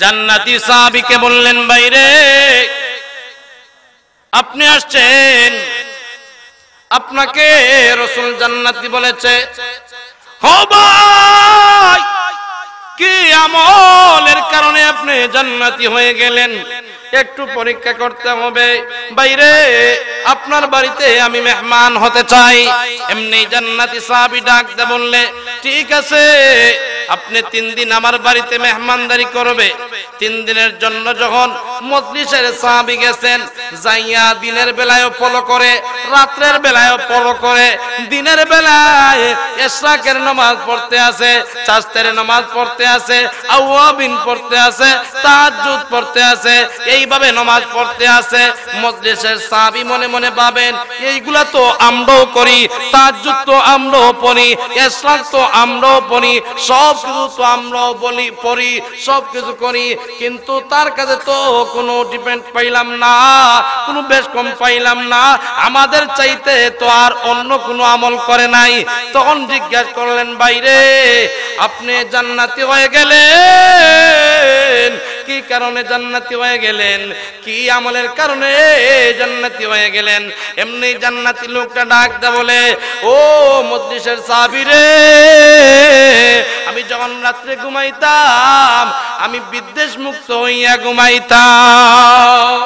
জান্নাতি সাহাবিকে বললেন বাইরে আপনি আসছেন আপনাকে রসুল জান্নাতি বলেছে কি আমলের কারণে আপনি জান্নাতি হয়ে গেলেন একটু পরীক্ষা করতে হবে বাইরে আপনার বাড়িতে আমি মেহমান হতে চাই এমনি জান্নাতি সাহাবি ডাকতে বললে ঠিক আছে আপনি তিন দিন আমার বাড়িতে মেহমানদারি করবে তিন দিনের জন্য যখন মজলিসের সাহাবি গেছেন যাইয়া দিনের বেলায় ফলো করে রাত্রের বেলায় ফলো করে দিনের বেলায় এশরাকের নামাজ পড়তে আছে চাস্তের নামাজ পড়তে আছে আওয়াবিন পড়তে আছে তাহাজ্জুদ পড়তে আছে এই এইভাবে নমাজ পড়তে আছে মজলিসের সাবি মনে মনে পাবেন এইগুলা তো আমরাও করি তাজ্জুদ তো আমরাও পড়ি ইসলাম তো আমরাও পড়ি সব কিছু তো আমরাও বলি পড়ি সব কিছু করি কিন্তু তার কাছে তো কোনো ডিপেন্ড পাইলাম না কোনো বেশ কম পাইলাম না আমাদের চাইতে তো আর অন্য কোনো আমল করে নাই তখন জিজ্ঞাসা করলেন বাইরে আপনি জান্নাতি হয়ে গেলেন কি কারণে জান্নাতি হয়ে গেলে গেলেন কি আমলের কারণে জান্নাতি হয়ে গেলেন এমনি জান্নাতি লোকটা ডাক বলে ও মজলিশের সাবিরে আমি যখন রাত্রে ঘুমাইতাম আমি বিদ্বেষ মুক্ত হইয়া ঘুমাইতাম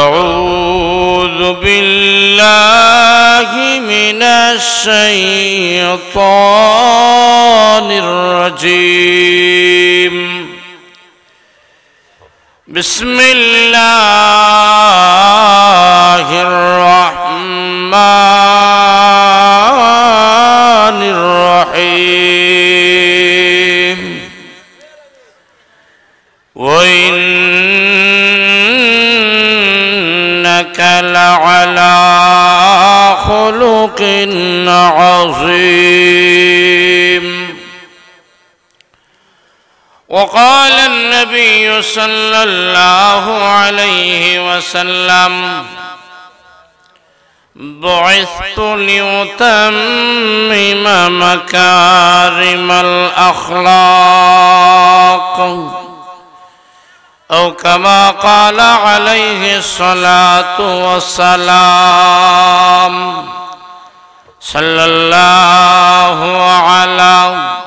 أعوذ بالله من الشيطان الرجيم بسم الله الرحمن الرحيم وإنك لعلى خلق عظيم وقال النبي صلى الله عليه وسلم بعثت لأتمم مكارم الأخلاق أو كما قال عليه الصلاة والسلام صلى الله عليه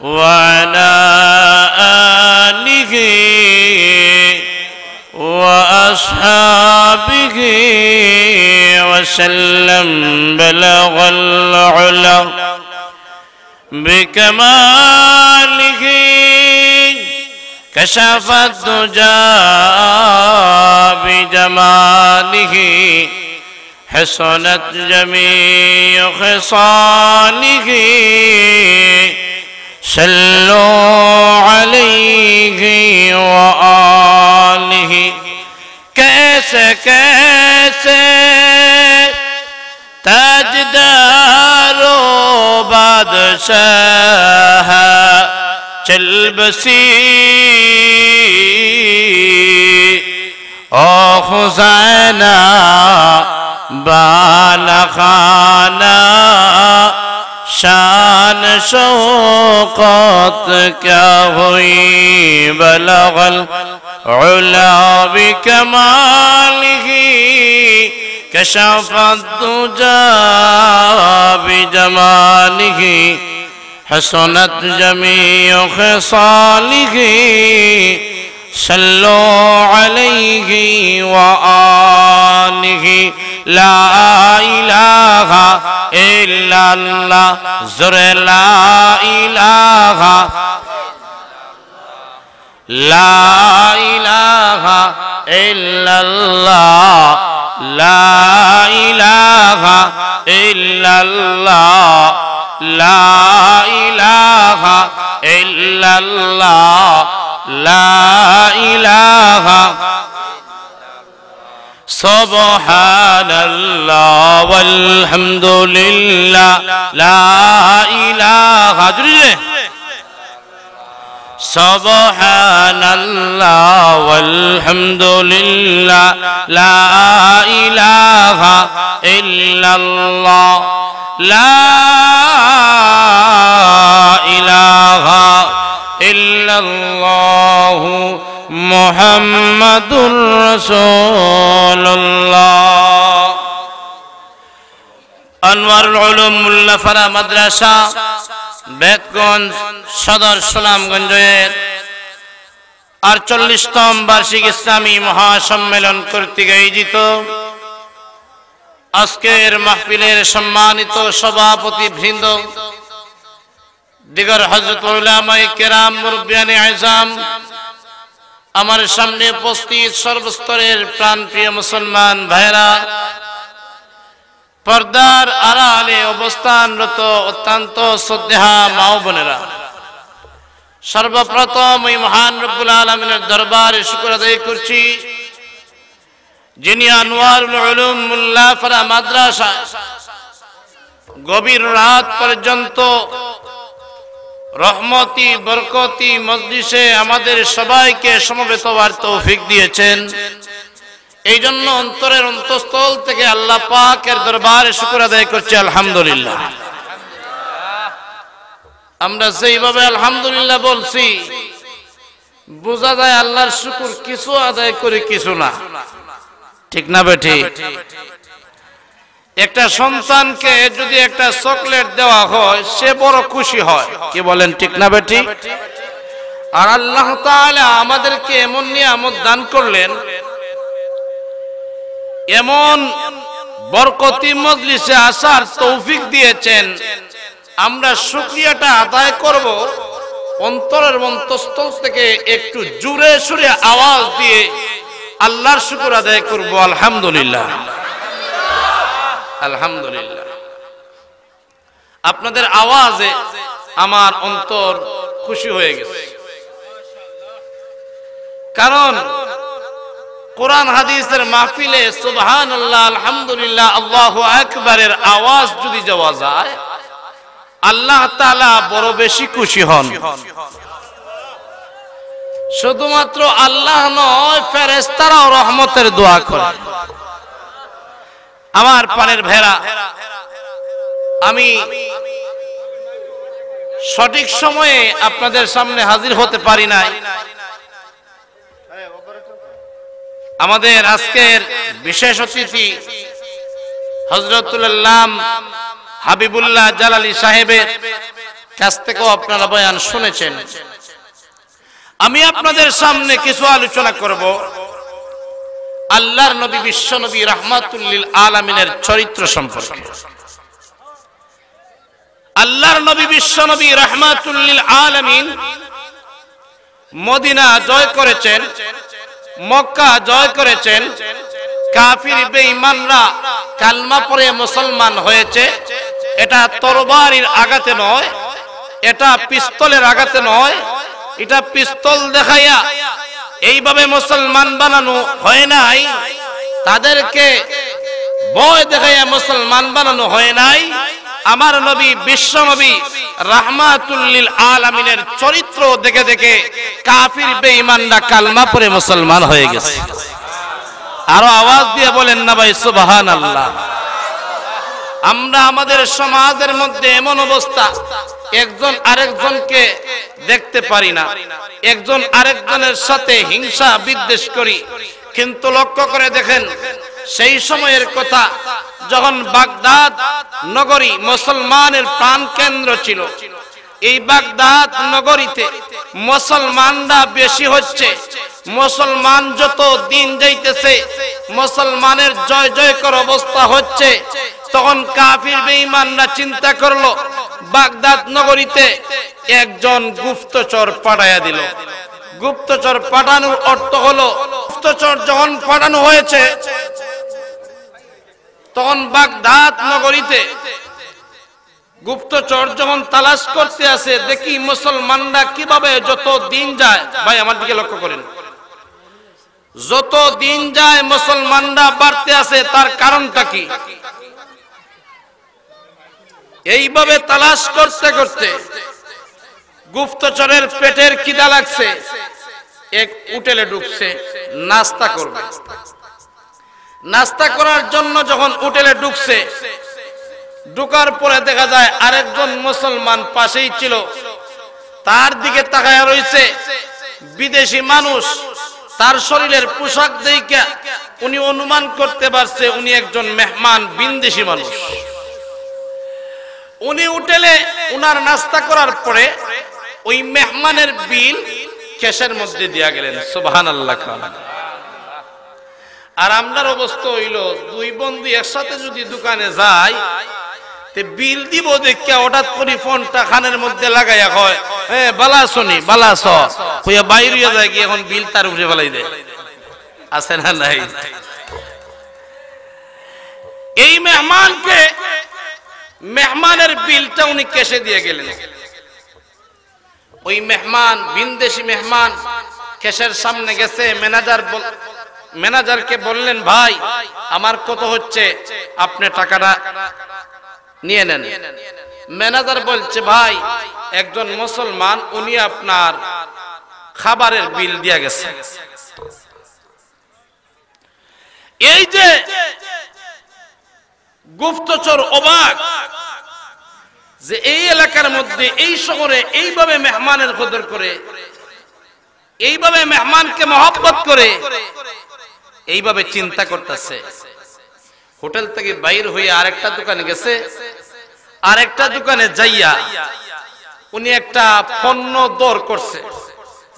وعلى آله وأصحابه وسلم بلغ العلا بكماله كشف الدجى بجماله حصنت جميع خصاله سلوا عليه وآله كيس كيس تاجدار و بادشاہ چل بسی او خزانہ بال خانہ شان شو کیا تب ہوئی بلا بل غلا بھی کمانگی کیشافت جمانگی حسونت جمیوں خالی گھی سلو غلگی و آ لا الہ الا اللہ زر لا الہ لا الہ الا اللہ لا الہ الا اللہ لا الہ الا اللہ لا الہ الا اللہ سبحان الله والحمد لله لا إله سبحان الله والحمد لله لا إله إلا الله لا إله إلا الله মোহাম্মদুর রসোল্লাহ আনোয়ারুল উলুম মাদ্রাসা বেদগঞ্জ সদর সুনামগঞ্জের আটচল্লিশতম বার্ষিক ইসলামী মহাসম্মেলন কর্তৃক আয়োজিত আজকের মাহফিলের সম্মানিত সভাপতি ভৃন্দ দিগর হজরত কেরাম মুরব্বিয়ানি আমার সামনে উপস্থিত সর্বস্তরের প্রাণ প্রিয় মুসলমান ভাইরা পর্দার আড়ালে অবস্থানরত অত্যন্ত শ্রদ্ধা মাও বোনেরা সর্বপ্রথম ওই মহান রব্বুল আলমিনের দরবারে শুক্র আদায় করছি যিনি আনোয়ার মুল্লাফরা মাদ্রাসা গভীর রাত পর্যন্ত রহমতি বরকতি মজলিসে আমাদের সবাইকে সমবেত হওয়ার তৌফিক দিয়েছেন এই জন্য অন্তরের অন্তঃস্থল থেকে আল্লাহ পাকের দরবারে শুকুর আদায় করছি আলহামদুলিল্লাহ আমরা সেইভাবে আলহামদুলিল্লাহ বলছি বোঝা যায় আল্লাহর শুকুর কিছু আদায় করি কিছু না ঠিক না বেঠি একটা সন্তানকে যদি একটা চকলেট দেওয়া হয় সে বড় খুশি হয় কি বলেন ঠিক না বেটি আর আল্লাহ আমাদেরকে এমন নিয়ামত দান করলেন এমন বরকতি মজলিসে আসার তৌফিক দিয়েছেন আমরা সুক্রিয়াটা আদায় করব অন্তরের মন্তস্থল থেকে একটু জুড়ে সুরে আওয়াজ দিয়ে আল্লাহর শুকুর আদায় করব আলহামদুলিল্লাহ আলহামদুলিল্লাহ আপনাদের আওয়াজে আমার অন্তর খুশি হয়ে গেছে কারণ কোরআন হাদিসের মাহফিলে সুবহান আল্লাহ আলহামদুলিল্লাহ আল্লাহ আকবরের আওয়াজ যদি যাওয়া যায় আল্লাহ তালা বড় বেশি খুশি হন শুধুমাত্র আল্লাহ নয় ফেরেস্তারাও রহমতের দোয়া করে আমার পানের ভেড়া আমি সঠিক সময়ে আপনাদের সামনে হাজির হতে পারি নাই আমাদের আজকের বিশেষ অতিথি হজরতুল্লাম হাবিবুল্লাহ জালালি সাহেবের কাছ থেকেও আপনারা বয়ান শুনেছেন আমি আপনাদের সামনে কিছু আলোচনা করব আল্লাহর নবী বিশ্ব নবী রহমাতুল্লিল আলমিনের চরিত্র সম্পর্কে আল্লাহর নবী বিশ্ব নবী রহমাতুল্লিল আলমিন মদিনা জয় করেছেন মক্কা জয় করেছেন কাফির বেঈমানরা কালমা পরে মুসলমান হয়েছে এটা তরবারির আঘাতে নয় এটা পিস্তলের আঘাতে নয় এটা পিস্তল দেখাইয়া এইভাবে মুসলমান বানানো হয় নাই তাদেরকে বয় দেখাইয়া মুসলমান বানানো হয় নাই আমার নবী বিশ্ব নবী রাহমাতুল্লিল আলামিনের চরিত্র দেখে দেখে কাফির বেঈমানরা কালমা পরে মুসলমান হয়ে গেছে আরো আওয়াজ দিয়ে বলেন না ভাই সুবহানাল্লাহ আল্লাহ আমরা আমাদের সমাজের মধ্যে এমন অবস্থা একজন আরেকজনকে দেখতে পারি না একজন আরেকজনের সাথে হিংসা বিদ্বেষ করি কিন্তু লক্ষ্য করে দেখেন সেই সময়ের কথা যখন বাগদাদ নগরী মুসলমানের প্রাণ কেন্দ্র ছিল এই বাগদাদ নগরীতে মুসলমানরা বেশি হচ্ছে মুসলমান যত দিন যাইতেছে মুসলমানের জয় জয়কর অবস্থা হচ্ছে তখন কাফির বেঈমানরা চিন্তা করলো বাগদাদ নগরীতে একজন গুপ্তচর পাঠাইয়া দিল গুপ্তচর পাঠানোর অর্থ হলো গুপ্তচর যখন পাঠানো হয়েছে তখন বাগদাদ নগরীতে গুপ্তচর যখন তালাশ করতে আসে দেখি মুসলমানরা কিভাবে যত দিন যায় ভাই আমার দিকে লক্ষ্য করেন যত দিন যায় মুসলমানরা বাড়তে আসে তার কারণটা কি এইভাবে তালাশ করতে করতে গুপ্তচরের পেটের কিদা লাগছে এক উটেলে ডুবছে নাস্তা করবে নাস্তা করার জন্য যখন উটেলে ডুবছে ঢুকার পরে দেখা যায় আরেকজন মুসলমান পাশেই ছিল তার দিকে তাকায় রয়েছে বিদেশি মানুষ তার শরীরের পোশাক দেখে উনি অনুমান করতে পারছে উনি একজন মেহমান বিন্দেশি মানুষ উনি উঠেলে উনার নাস্তা করার পরে ওই মেহমানের বিল কেশের মধ্যে দিয়া গেলেন সোবাহান আল্লাহ খান আর আমার অবস্থা হইল দুই বন্ধু একসাথে যদি দোকানে যাই বিল দিব দেখিয়া হঠাৎ করে ফোনটা খানের মধ্যে লাগাইয়া হয় হ্যাঁ বালা শুনি বালা হইয়া যায় গিয়ে এখন বিল তার উঠে ফেলাই দেয় আছে না নাই এই মেহমানকে মেহমানের বিলটা উনি কেশে দিয়ে গেলেন ওই মেহমান বিনদেশি মেহমান কেশের সামনে গেছে ম্যানেজার ম্যানেজারকে বললেন ভাই আমার কত হচ্ছে আপনি টাকাটা নিয়ে নেন ম্যানেজার বলছে ভাই একজন মুসলমান উনি আপনার খাবারের বিল দিয়ে গেছে এই যে গুপ্তচর অবাক যে এই এলাকার মধ্যে এই শহরে এইভাবে মেহমানের কদর করে এইভাবে মেহমানকে মহব্বত করে এইভাবে চিন্তা করতেছে হোটেল থেকে বাইর হয়ে আরেকটা দোকানে গেছে আরেকটা দোকানে যাইয়া উনি একটা পণ্য দর করছে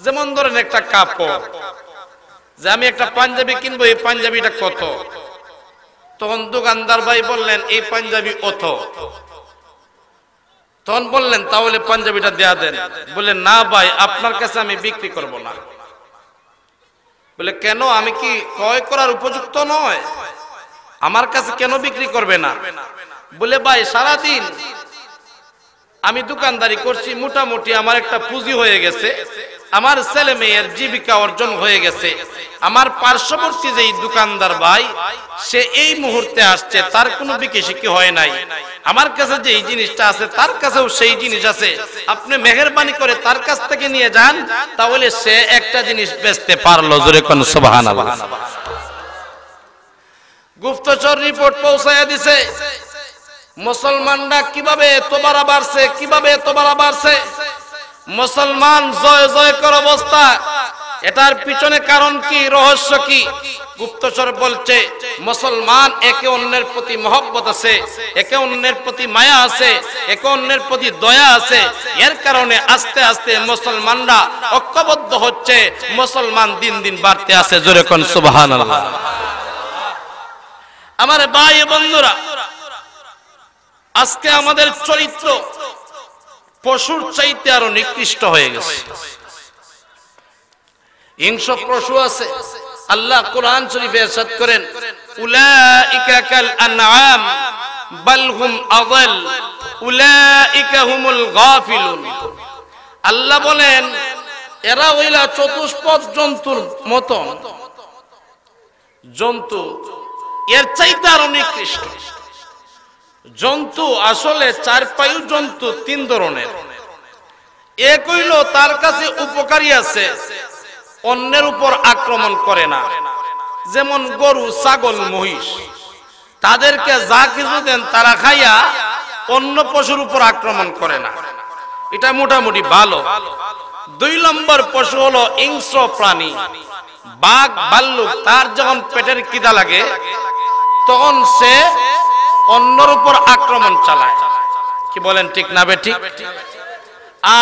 যেমন ধরেন একটা কাপড় যে আমি একটা পাঞ্জাবি কিনবো এই পাঞ্জাবিটা কত তখন দোকানদার ভাই বললেন এই পাঞ্জাবি অত তখন বললেন তাহলে পাঞ্জাবিটা দেয়া দেন বলে না ভাই আপনার কাছে আমি বিক্রি করব না বলে কেন আমি কি ক্রয় করার উপযুক্ত নয় আমার কাছে কেন বিক্রি করবে না বলে ভাই সারাদিন আমি দোকানদারি করছি মোটামুটি আমার একটা পুঁজি হয়ে গেছে আমার ছেলে মেয়ের জীবিকা অর্জন হয়ে গেছে আমার পার্শ্ববর্তী যেই দোকানদার ভাই সে এই মুহূর্তে আসছে তার কোনো বিকেশিকি হয় নাই আমার কাছে যেই জিনিসটা আছে তার কাছেও সেই জিনিস আছে আপনি মেহরবানি করে তার কাছ থেকে নিয়ে যান তাহলে সে একটা জিনিস বেচতে পারলো জোরে কোন সোবাহান গুপ্তচর রিপোর্ট পৌঁছাইয়া দিছে মুসলমানরা কিভাবে এত বাড়া বাড়ছে কিভাবে এত বাড়া বাড়ছে মুসলমান জয় জয় কর অবস্থা এটার পিছনে কারণ কি রহস্য কি গুপ্তচর বলছে মুসলমান একে অন্যের প্রতি মহব্বত আছে একে অন্যের প্রতি মায়া আছে একে অন্যের প্রতি দয়া আছে এর কারণে আস্তে আস্তে মুসলমানরা ঐক্যবদ্ধ হচ্ছে মুসলমান দিন দিন বাড়তে আছে জোরে কোন সুবহানাল্লাহ আমার ভাই বন্ধুরা আজকে আমাদের চরিত্র পশুর চাইতে আরো নিকৃষ্ট হয়ে গেছে হিংস পশু আছে আল্লাহ কোরআন শরীফে এরশাদ করেন উলাইকা কাল আনআম বাল হুম আদাল উলাইকা হুমুল গাফিলুন আল্লাহ বলেন এরা হইলা চতুষ্পদ জন্তুর মতন জন্তু এর চাইতে আরো নিকৃষ্ট জন্তু আসলে চার পায়ু জন্তু তিন ধরনের এক হইল তার কাছে উপকারী আছে অন্যের উপর আক্রমণ করে না যেমন গরু ছাগল মহিষ তাদেরকে যা কিছু দেন তারা খাইয়া অন্য পশুর উপর আক্রমণ করে না এটা মোটামুটি ভালো দুই নম্বর পশু হলো ইংস্র প্রাণী বাঘ ভাল্লুক তার যখন পেটের কিদা লাগে তখন সে অন্যর উপর আক্রমণ চালায় কি বলেন ঠিক না বেটি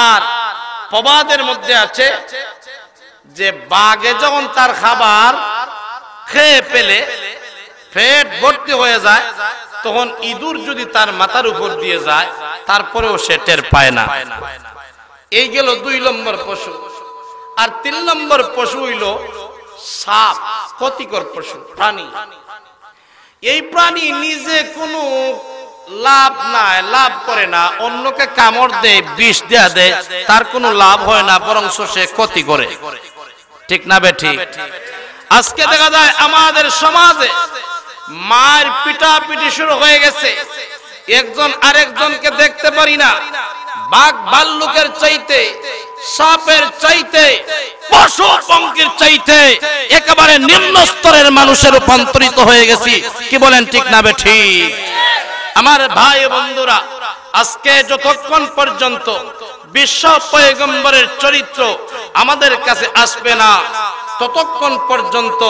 আর প্রবাদের মধ্যে আছে যে বাঘে যখন তার খাবার খেয়ে পেলে পেট ভর্তি হয়ে যায় তখন ইঁদুর যদি তার মাথার উপর দিয়ে যায় তারপরেও সে টের পায় না এই গেল দুই নম্বর পশু আর তিন নম্বর পশু হইল সাপ ক্ষতিকর পশু প্রাণী এই প্রাণী নিজে কোনো লাভ নাই লাভ করে না অন্যকে কামড় দেয় বিষ দেয়া দেয় তার কোনো লাভ হয় না বরং সে ক্ষতি করে ঠিক না বেঠি আজকে দেখা যায় আমাদের সমাজে মার পিটা পিটি শুরু হয়ে গেছে একজন আরেকজনকে দেখতে পারি না বাঘ ভাল্লুকের চাইতে সাপের চাইতে পশু পঙ্কির চাইতে একেবারে নিম্ন স্তরের মানুষে রূপান্তরিত হয়ে গেছি কি বলেন ঠিক না ঠিক আমার ভাই বন্ধুরা আজকে যতক্ষণ পর্যন্ত বিশ্ব পয়গম্বরের চরিত্র আমাদের কাছে আসবে না ততক্ষণ পর্যন্ত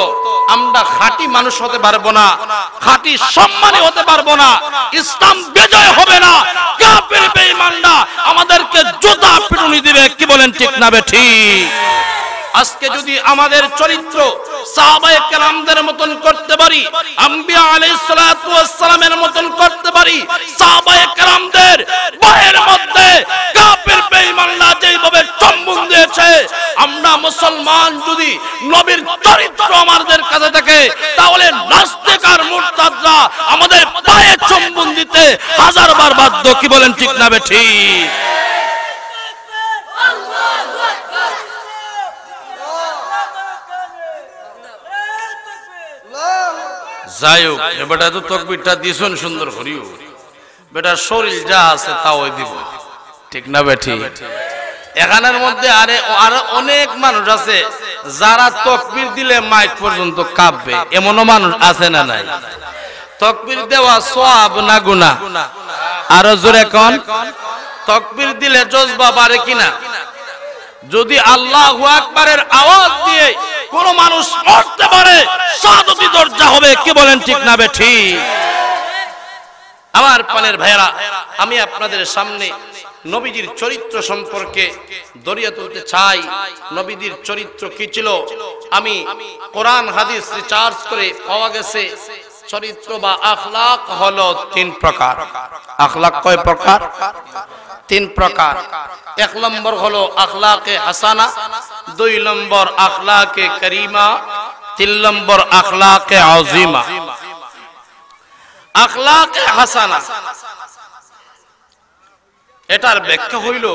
আমরা খাঁটি মানুষ হতে পারবো না খাঁটি সম্মানী হতে পারবো না ইসলাম বিজয় হবে না কাফের বেঈমানরা আমাদেরকে জুতা পিটুনি দিবে কি বলেন ঠিক না ঠিক আজকে যদি আমাদের চরিত্র সাহাবায়ে কেরামদের মতন করতে পারি আম্বিয়া আলাইহিস সালাতু ওয়াস সালামের মতন করতে পারি সাহাবায়ে কেরামদের বাইরের মধ্যে কাফের বেঈমানরা আমরা মুসলমান যদি নবীর চরিত্র আমাদের কাছে থাকে তাহলে নাস্তিকার মুরতাদরা আমাদের পায়ে চুম্বন দিতে হাজার বার বাধ্য কি বলেন ঠিক না বে ঠিক ঠিক না বেঠি এখানের মধ্যে আরে আরো অনেক মানুষ আছে যারা তকবির দিলে মাইক পর্যন্ত কাঁপবে এমনও মানুষ আছে না নাই তকবির দেওয়া সব না গুনা আরো জোরে কন তকবির দিলে জজবা বাড়ে কিনা যদি আল্লাহ আকবরের আওয়াজ দিয়ে কোন মানুষ মরতে পারে সাদতি দরজা হবে কি বলেন ঠিক না বে ঠিক আমার পানের ভাইরা আমি আপনাদের সামনে নবীজির চরিত্র সম্পর্কে দরিয়া তুলতে চাই নবীজির চরিত্র কি ছিল আমি কোরআন হাদিস রিচার্জ করে পাওয়া গেছে চরিত্র বা আখলাক হলো তিন প্রকার আখলাক কয় প্রকার তিন প্রকার এক নম্বর হলো আখলাকে হাসানা দুই নম্বর আখলাকে করিমা তিন নম্বর আখলাকে আজিমা আখলাকে হাসানা এটার ব্যাখ্যা হইল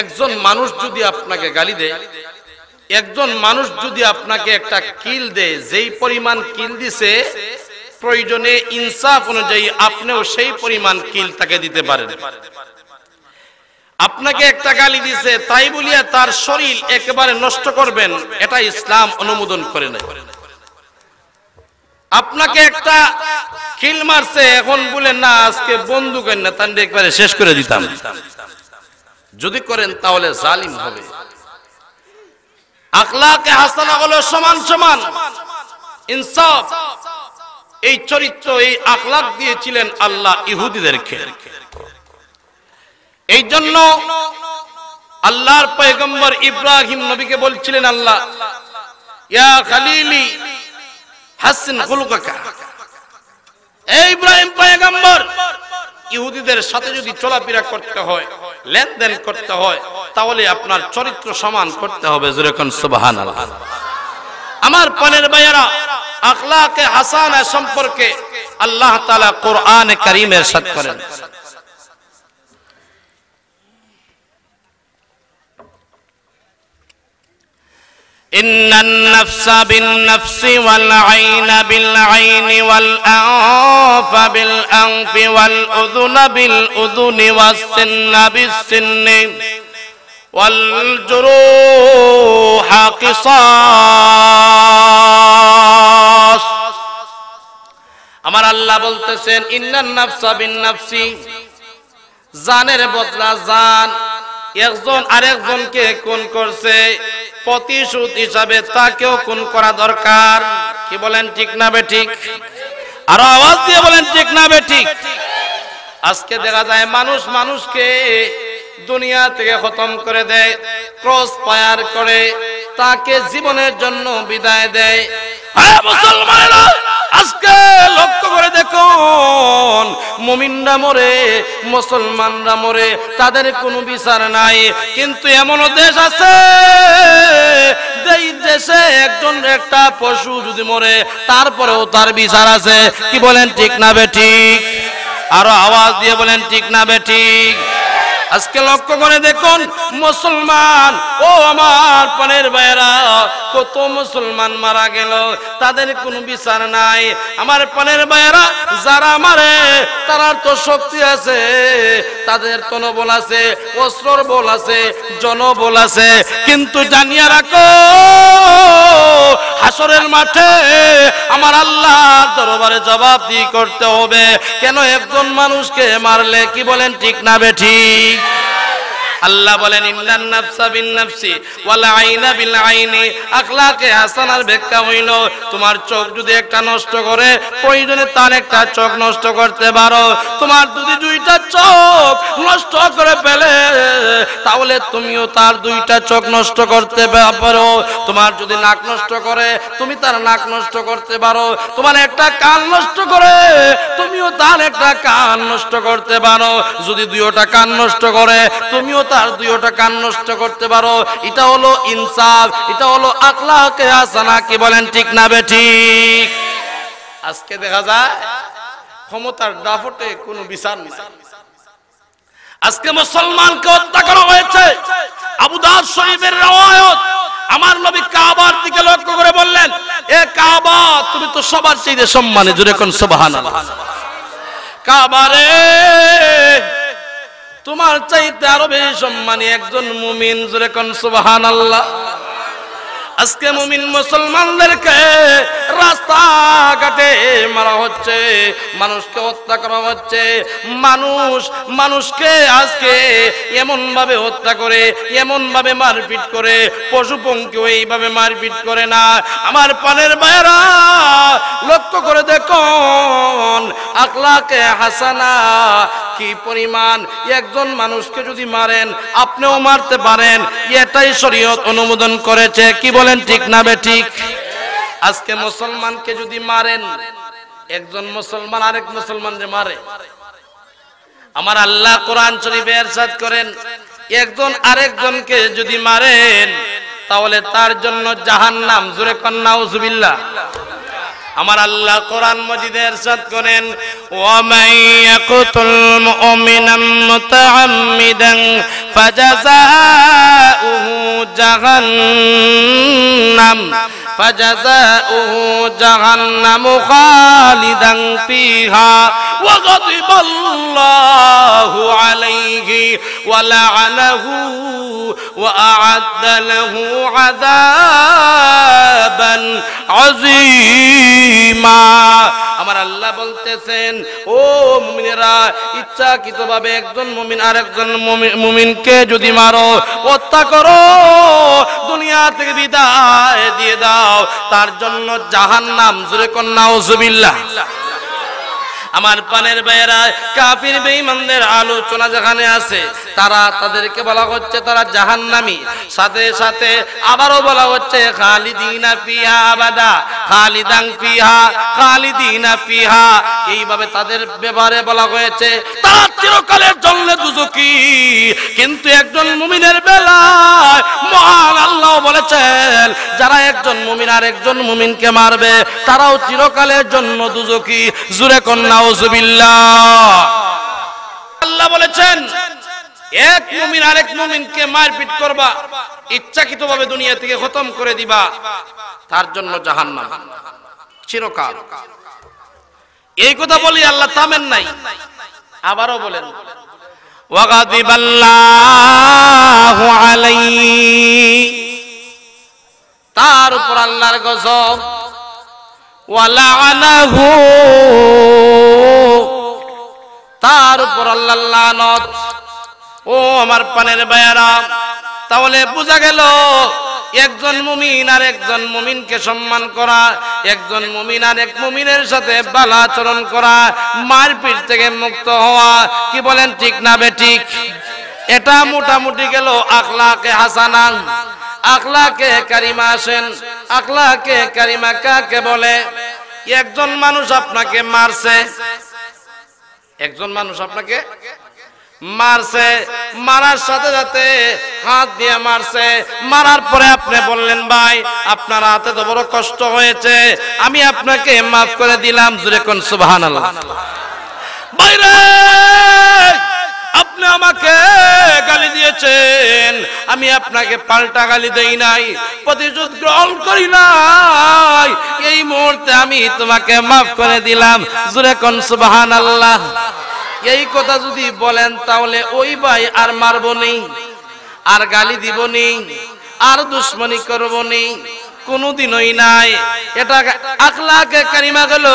একজন মানুষ যদি আপনাকে গালি দেয় একজন মানুষ যদি আপনাকে একটা কিল দেয় যেই পরিমাণ কিল দিছে প্রয়োজনে ইনসাফ অনুযায়ী আপনিও সেই পরিমাণ কিল তাকে দিতে পারেন আপনাকে একটা গালি দিছে তাই বলিয়া তার শরীর একেবারে নষ্ট করবেন এটা ইসলাম অনুমোদন করে নেয় আপনাকে একটা খিল মারছে এখন বলেন না আজকে বন্ধু না তান্ডে একবারে শেষ করে দিতাম যদি করেন তাহলে জালিম হবে আখলাকে হাসানা হলো সমান সমান ইনসাফ এই চরিত্র এই আখলাক দিয়েছিলেন আল্লাহ ইহুদিদেরকে এই জন্য আল্লাহর পয়গম্বর ইব্রাহিম নবীকে বলছিলেন আল্লাহ ইয়া খালিলি হাসিন এই ইব্রাহিম পয়গম্বর ইহুদিদের সাথে যদি চলাফেরা করতে হয় লেনদেন করতে হয় তাহলে আপনার চরিত্র সমান করতে হবে যেরকম সুবাহান আমার পনের বাইরা আখলাকে হাসান সম্পর্কে আল্লাহ তাআলা কোরআনে কারিমের সাথে করেন إن النفس بالنفس والعين بالعين والأنف بالأنف والأذن بالأذن والسن بالسن والجروح قصاص আমার আল্লাহ বলতেছেন ইন্নান নাফসা বিন নাফসি জানের বদলা জান একজন আরেকজনকে খুন করছে প্রতিশোধ হিসাবে তাকেও খুন করা দরকার কি বলেন ঠিক না বে ঠিক আরো আওয়াজ দিয়ে বলেন ঠিক না বে ঠিক আজকে দেখা যায় মানুষ মানুষকে দুনিয়া থেকে খতম করে দেয় ক্রস ফায়ার করে তাকে জীবনের জন্য বিদায় দেয় মুসলমানেরা আজকে লক্ষ্য করে দেখুন মুমিনরা মরে মুসলমানরা মরে তাদের কোনো বিচার নাই কিন্তু এমনও দেশ আছে দেশে একজন একটা পশু যদি মরে তারপরেও তার বিচার আছে কি বলেন ঠিক না বেঠিক আরো আওয়াজ দিয়ে বলেন ঠিক না বেঠিক আজকে লক্ষ্য করে দেখুন মুসলমান ও আমার পানের ভাইরা কত মুসলমান মারা গেল তাদের কোনো বিচার নাই আমার পানের ভাইরা যারা মারে তারার তো শক্তি আছে তাদের তনবল আছে অস্ত্রর বল আছে জনবল আছে কিন্তু জানিয়া রাখো হাসরের মাঠে আমার আল্লাহর দরবারে জবাব দিয়ে করতে হবে কেন একজন মানুষকে মারলে কি বলেন ঠিক না বেঠিক Yeah. আল্লাহ বলেন ইন্নান নাফসা বিন নাফসি ওয়াল আইনা বিল আইনি আখলাকে হাসানার ব্যাখ্যা হইল তোমার চোখ যদি একটা নষ্ট করে প্রয়োজনে তার একটা চোখ নষ্ট করতে পারো তোমার যদি দুইটা চোখ নষ্ট করে ফেলে তাহলে তুমিও তার দুইটা চোখ নষ্ট করতে পারো তোমার যদি নাক নষ্ট করে তুমি তার নাক নষ্ট করতে পারো তোমার একটা কান নষ্ট করে তুমিও তার একটা কান নষ্ট করতে পারো যদি দুইটা কান নষ্ট করে তুমিও তার তার দুইটা কান নষ্ট করতে পারো এটা হলো ইনসাফ এটা হলো আখলাকে আসানা কি বলেন ঠিক না বে ঠিক আজকে দেখা যায় ক্ষমতার দাফটে কোনো বিচার নাই আজকে মুসলমানকে হত্যা করা হয়েছে আবুদার শরীফের রাওয়ায়ত আমার নবী কাবার দিকে লক্ষ্য করে বললেন এ কাবা তুমি তো সবার চেয়ে সম্মানে জুড়ে কোন সুবহানাল্লাহ কাবারে তোমার চাইতে আরো বেশি সম্মানী একজন মুমিন জুরে কন সুবহানাল্লাহ আল্লাহ আজকে মুমিন মুসলমানদেরকে রাস্তাঘাটে মারা হচ্ছে মানুষকে হত্যা করা হচ্ছে মানুষ মানুষকে আজকে এমনভাবে হত্যা করে এমনভাবে মারপিট করে পশু এইভাবে মারপিট করে না আমার পানের বাইরা লক্ষ্য করে দেখুন আখলাকে হাসানা কি পরিমাণ একজন মানুষকে যদি মারেন আপনিও মারতে পারেন এটাই শরীয়ত অনুমোদন করেছে কি বলে বলেন ঠিক না ঠিক আজকে মুসলমানকে যদি মারেন একজন মুসলমান আরেক মুসলমান যে মারে আমার আল্লাহ কোরআন শরীফে এরশাদ করেন একজন আরেকজনকে যদি মারেন তাহলে তার জন্য জাহান্নাম জুরে কন্যা ও আমার আল্লাহ কোরআন মজিদের সাত করেন ওয়ামান ইয়াকতুল মুমিনান মুতাআম্মিদান জাহান্নাম ফাজাযাউহু জাহান্নাম খালিদান ফিহা وغضب الله عليه ولعنه وأعد له عذابا عظيما আমার আল্লাহ বলতেছেন ও মুমিনেরা ইচ্ছাকৃতভাবে একজন মুমিন আরেকজন মুমিনকে যদি মারো হত্যা করো দুনিয়া থেকে বিদায় দিয়ে দাও তার জন্য জাহান্নাম জুরে কন্যা ওজুবিল্লাহ আমার পানের বেয়েরা কাফির বেঈমানদের আলোচনা যেখানে আছে তারা তাদেরকে বলা হচ্ছে তারা জাহান্নামি সাথে সাথে আবারও বলা হচ্ছে খালিদিনা পিহা আবাদা খালিদাং পিহা খালিদিনা পিহা এইভাবে তাদের ব্যাপারে বলা হয়েছে তারা চিরকালের জন্য দুজকি কিন্তু একজন মুমিনের বেলায় মহান আল্লাহ বলেছেন যারা একজন মুমিন আর একজন মুমিনকে মারবে তারাও চিরকালের জন্য দুজকি জুরে কন্যা আল্লাহ বলেছেন এক মুমিন আরেক মুমিনকে মারপিট করবা ইচ্ছাকৃত ভাবে দুনিয়া থেকে খতম করে দিবা তার জন্য জাহান্নাম চিরকাল এই কথা বলি আল্লাহ থামেন নাই আবারও বলেন وغضب الله عليه তার উপর আল্লাহর গজব ওয়া লাআনাহু তার উপর আল্লাহ ও আমার পানের বায়ারা তাহলে বোঝা গেল একজন মুমিন আর একজন মুমিনকে সম্মান করা একজন মুমিন আর এক মুমিনের সাথে বালাচরণ করা মারপিট থেকে মুক্ত হওয়া কি বলেন ঠিক না বেঠিক এটা মোটামুটি গেল আখলাকে হাসানান আখলাকে কারিমা আসেন আখলাকে কারিমা কাকে বলে একজন মানুষ আপনাকে মারছে একজন মানুষ আপনাকে মারছে মারার সাথে সাথে হাত দিয়ে মারছে মারার পরে আপনি বললেন ভাই আপনার হাতে তো বড় কষ্ট হয়েছে আমি আপনাকে মাফ করে দিলাম জুরে কোন সুবাহ বাইরে আপনি আমাকে গালি দিয়েছেন আমি আপনাকে পাল্টা গালি দেই নাই প্রতিশোধ গ্রহণ করি নাই এই মুহূর্তে আমি তোমাকে মাফ করে দিলাম জুরে কন সুবাহান আল্লাহ এই কথা যদি বলেন তাহলে ওই ভাই আর নেই আর গালি দিবনি আর দুশ্মনী নেই কোনো কোনোদিনই নাই এটা আখলাকে কারিমা গেল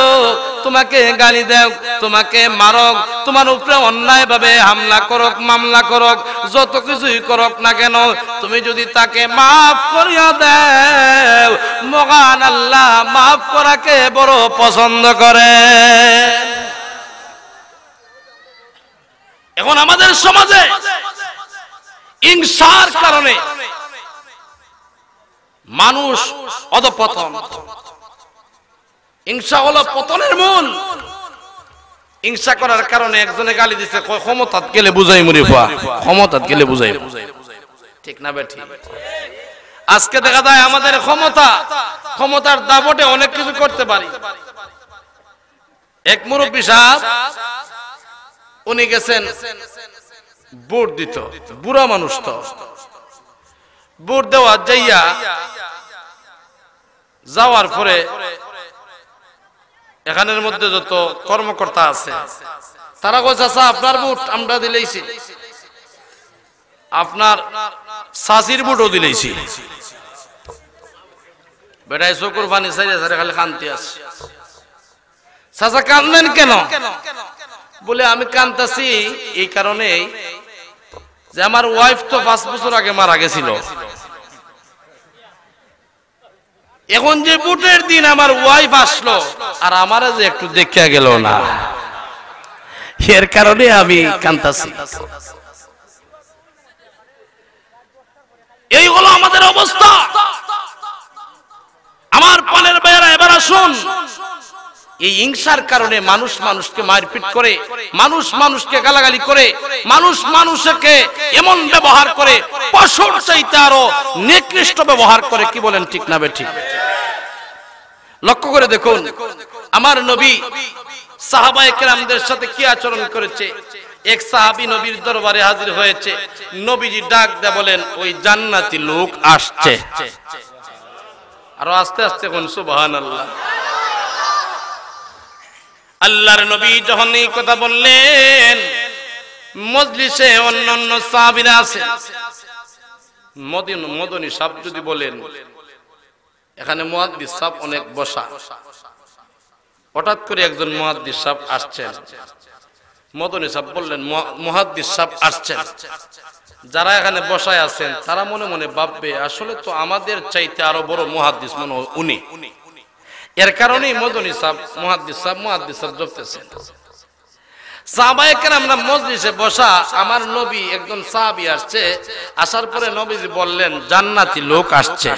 তোমাকে গালি দেও তোমাকে মারক তোমার উপরে অন্যায় ভাবে হামলা করক মামলা করক যত কিছুই করক না কেন তুমি যদি তাকে মাফ করিয়া দেও মগান আল্লাহ মাফ করাকে বড় পছন্দ করে এখন আমাদের সমাজে ইংসার কারণে মানুষ অধপতন হিংসা হলো পতনের মন হিংসা করার কারণে একজনে গালি দিছে ক্ষমতাত গেলে বুঝাই মুড়ি ফুয়া ক্ষমতাত গেলে বুঝাই ঠিক না ঠিক আজকে দেখা যায় আমাদের ক্ষমতা ক্ষমতার দাবটে অনেক কিছু করতে পারি এক মুরব্বী সাহেব উনি গেছেন ভোট দিত বুড়া মানুষ তো বুট দেওয়া যাইয়া যাওয়ার পরে এখানের মধ্যে যত কর্মকর্তা আছে তারা কয় চাচা আপনার বুট আমরা দিলেইছি আপনার সাসির বুটও দিলেইছি বেটাই চকুর পানি সাইরে সারে খালি কান্তি আছে চাচা কান্দেন কেন বলে আমি কান্তাছি এই কারণে যে আমার ওয়াইফ তো পাঁচ বছর আগে মারা গেছিল এখন যে বুটের দিন আমার ওয়াইফ আসলো আর আমার যে একটু দেখিয়া গেল না এর কারণে আমি কান্তাছি এই হলো আমাদের অবস্থা আমার পানের বেড়া এবার আসুন এই হিংসার কারণে মানুষ মানুষকে মারপিট করে মানুষ মানুষকে গালাগালি করে মানুষ মানুষকে এমন ব্যবহার করে পশুর চাইতে আরো নিকৃষ্ট ব্যবহার করে কি বলেন ঠিক না বে ঠিক লক্ষ্য করে দেখুন আমার নবী সাহাবায়ে কেরামদের সাথে কি আচরণ করেছে এক সাহাবী নবীর দরবারে হাজির হয়েছে নবীজি ডাক দে বলেন ওই জান্নাতি লোক আসছে আরো আস্তে আস্তে কোন আল্লাহ আল্লাহর নবী যখন এই কথা বললেন মজলিসে অন্যান্য সাহাবীরা আছে মদিন মদনী সাহেব যদি বলেন এখানে মোয়াদ্দিস সাপ অনেক বসা হঠাৎ করে একজন মোয়াদ্দিস সাহ আসছেন মদনী সাহ বললেন মোহাদ্দিস সাহ আসছেন যারা এখানে বসায় আছেন তারা মনে মনে ভাববে আসলে তো আমাদের চাইতে আরো বড় মহাদ্দিস মনে উনি এর কারণেই মদনী সাহ মহাদ্দিস সাহ মহাদ্দিস সাহ জপতেছেন আমরা বসা আমার নবী একজন আসছে আসার পরে নবীজি বললেন জান্নাতি লোক আসছে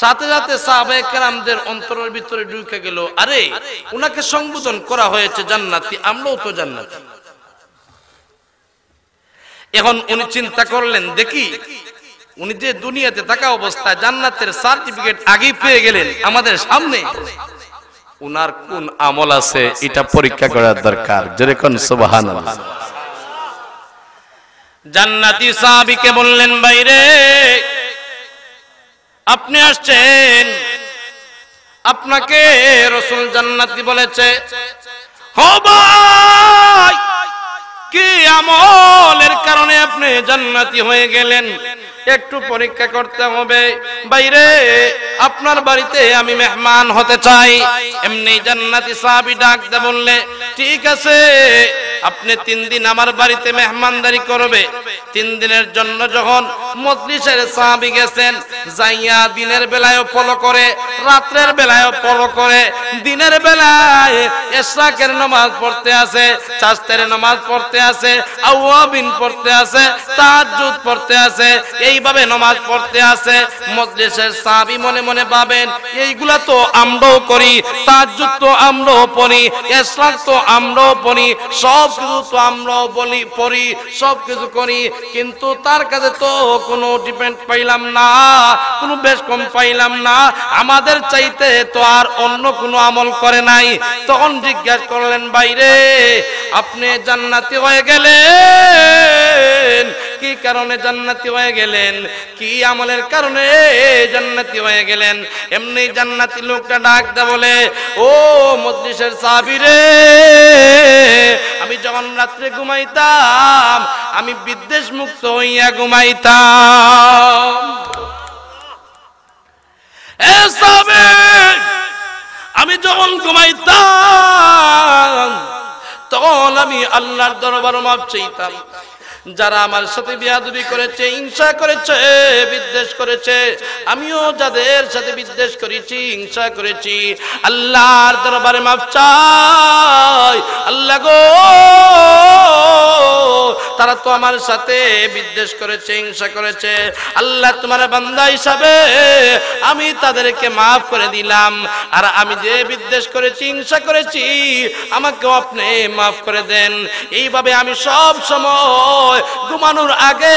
সাথে সাথে সাহাবাহামদের অন্তরের ভিতরে ঢুকে গেল আরে উনাকে সম্বোধন করা হয়েছে জান্নাতি আমরাও তো জান্নাতি এখন উনি চিন্তা করলেন দেখি উনি যে দুনিয়াতে থাকা অবস্থায় জান্নাতের সার্টিফিকেট আগেই পেয়ে গেলেন আমাদের সামনে উনার কোন আমল আছে এটা পরীক্ষা করার দরকার যেরকম সুবাহান জান্নাতি সাহাবিকে বললেন বাইরে আপনি আসছেন আপনাকে রসুল জান্নাতি বলেছে কি আমলের কারণে আপনি জান্নাতি হয়ে গেলেন একটু পরীক্ষা করতে হবে বাইরে আপনার বাড়িতে আমি মেহমান হতে চাই এমনি জান্নাতি সাহাবি ডাকতে বললে ঠিক আছে আপনি তিন দিন আমার বাড়িতে মেহমানদারি করবে তিন দিনের জন্য যখন মজলিসের সাহাবি গেছেন যাইয়া দিনের বেলায় ফলো করে রাত্রের বেলায় ফলো করে দিনের বেলায় এশরাকের নামাজ পড়তে আছে চাস্তের নামাজ পড়তে আছে আওয়াবিন পড়তে আছে তাহাজ্জুদ পড়তে আছে এই এইভাবে নমাজ পড়তে আছে মজলিসের সাবি মনে মনে পাবেন এইগুলা তো আমরাও করি তাজ্জুদ তো আমরাও পড়ি ইসলাম তো আমরাও পড়ি সব কিছু তো আমরাও বলি পড়ি সব কিছু করি কিন্তু তার কাছে তো কোনো ডিপেন্ড পাইলাম না কোনো বেশ কম পাইলাম না আমাদের চাইতে তো আর অন্য কোনো আমল করে নাই তখন জিজ্ঞেস করলেন বাইরে আপনি জান্নাতি হয়ে গেলেন কি কারণে জান্নাতি হয়ে গেলেন কি আমলের কারণে জান্নাতি হয়ে গেলেন এমনি জান্নাতি লোকটা ডাক দে বলে ও মজলিশের সাবিরে আমি যখন রাত্রে ঘুমাইতাম আমি বিদ্বেষ মুক্ত হইয়া ঘুমাইতাম আমি যখন ঘুমাইতাম তখন আমি আল্লাহর দরবার মাপ চাইতাম যারা আমার সাথে বিয়াদুবি করেছে হিংসা করেছে বিদ্বেষ করেছে আমিও যাদের সাথে বিদ্বেষ করেছি হিংসা করেছি আল্লাহর দরবারে মাফ চাই আল্লাহ গো তারা তো আমার সাথে বিদ্বেষ করেছে হিংসা করেছে আল্লাহ তোমার বান্দা হিসাবে আমি তাদেরকে মাফ করে দিলাম আর আমি যে বিদ্বেষ করেছি হিংসা করেছি আমাকেও আপনি মাফ করে দেন এইভাবে আমি সব সময় ঘুমানোর আগে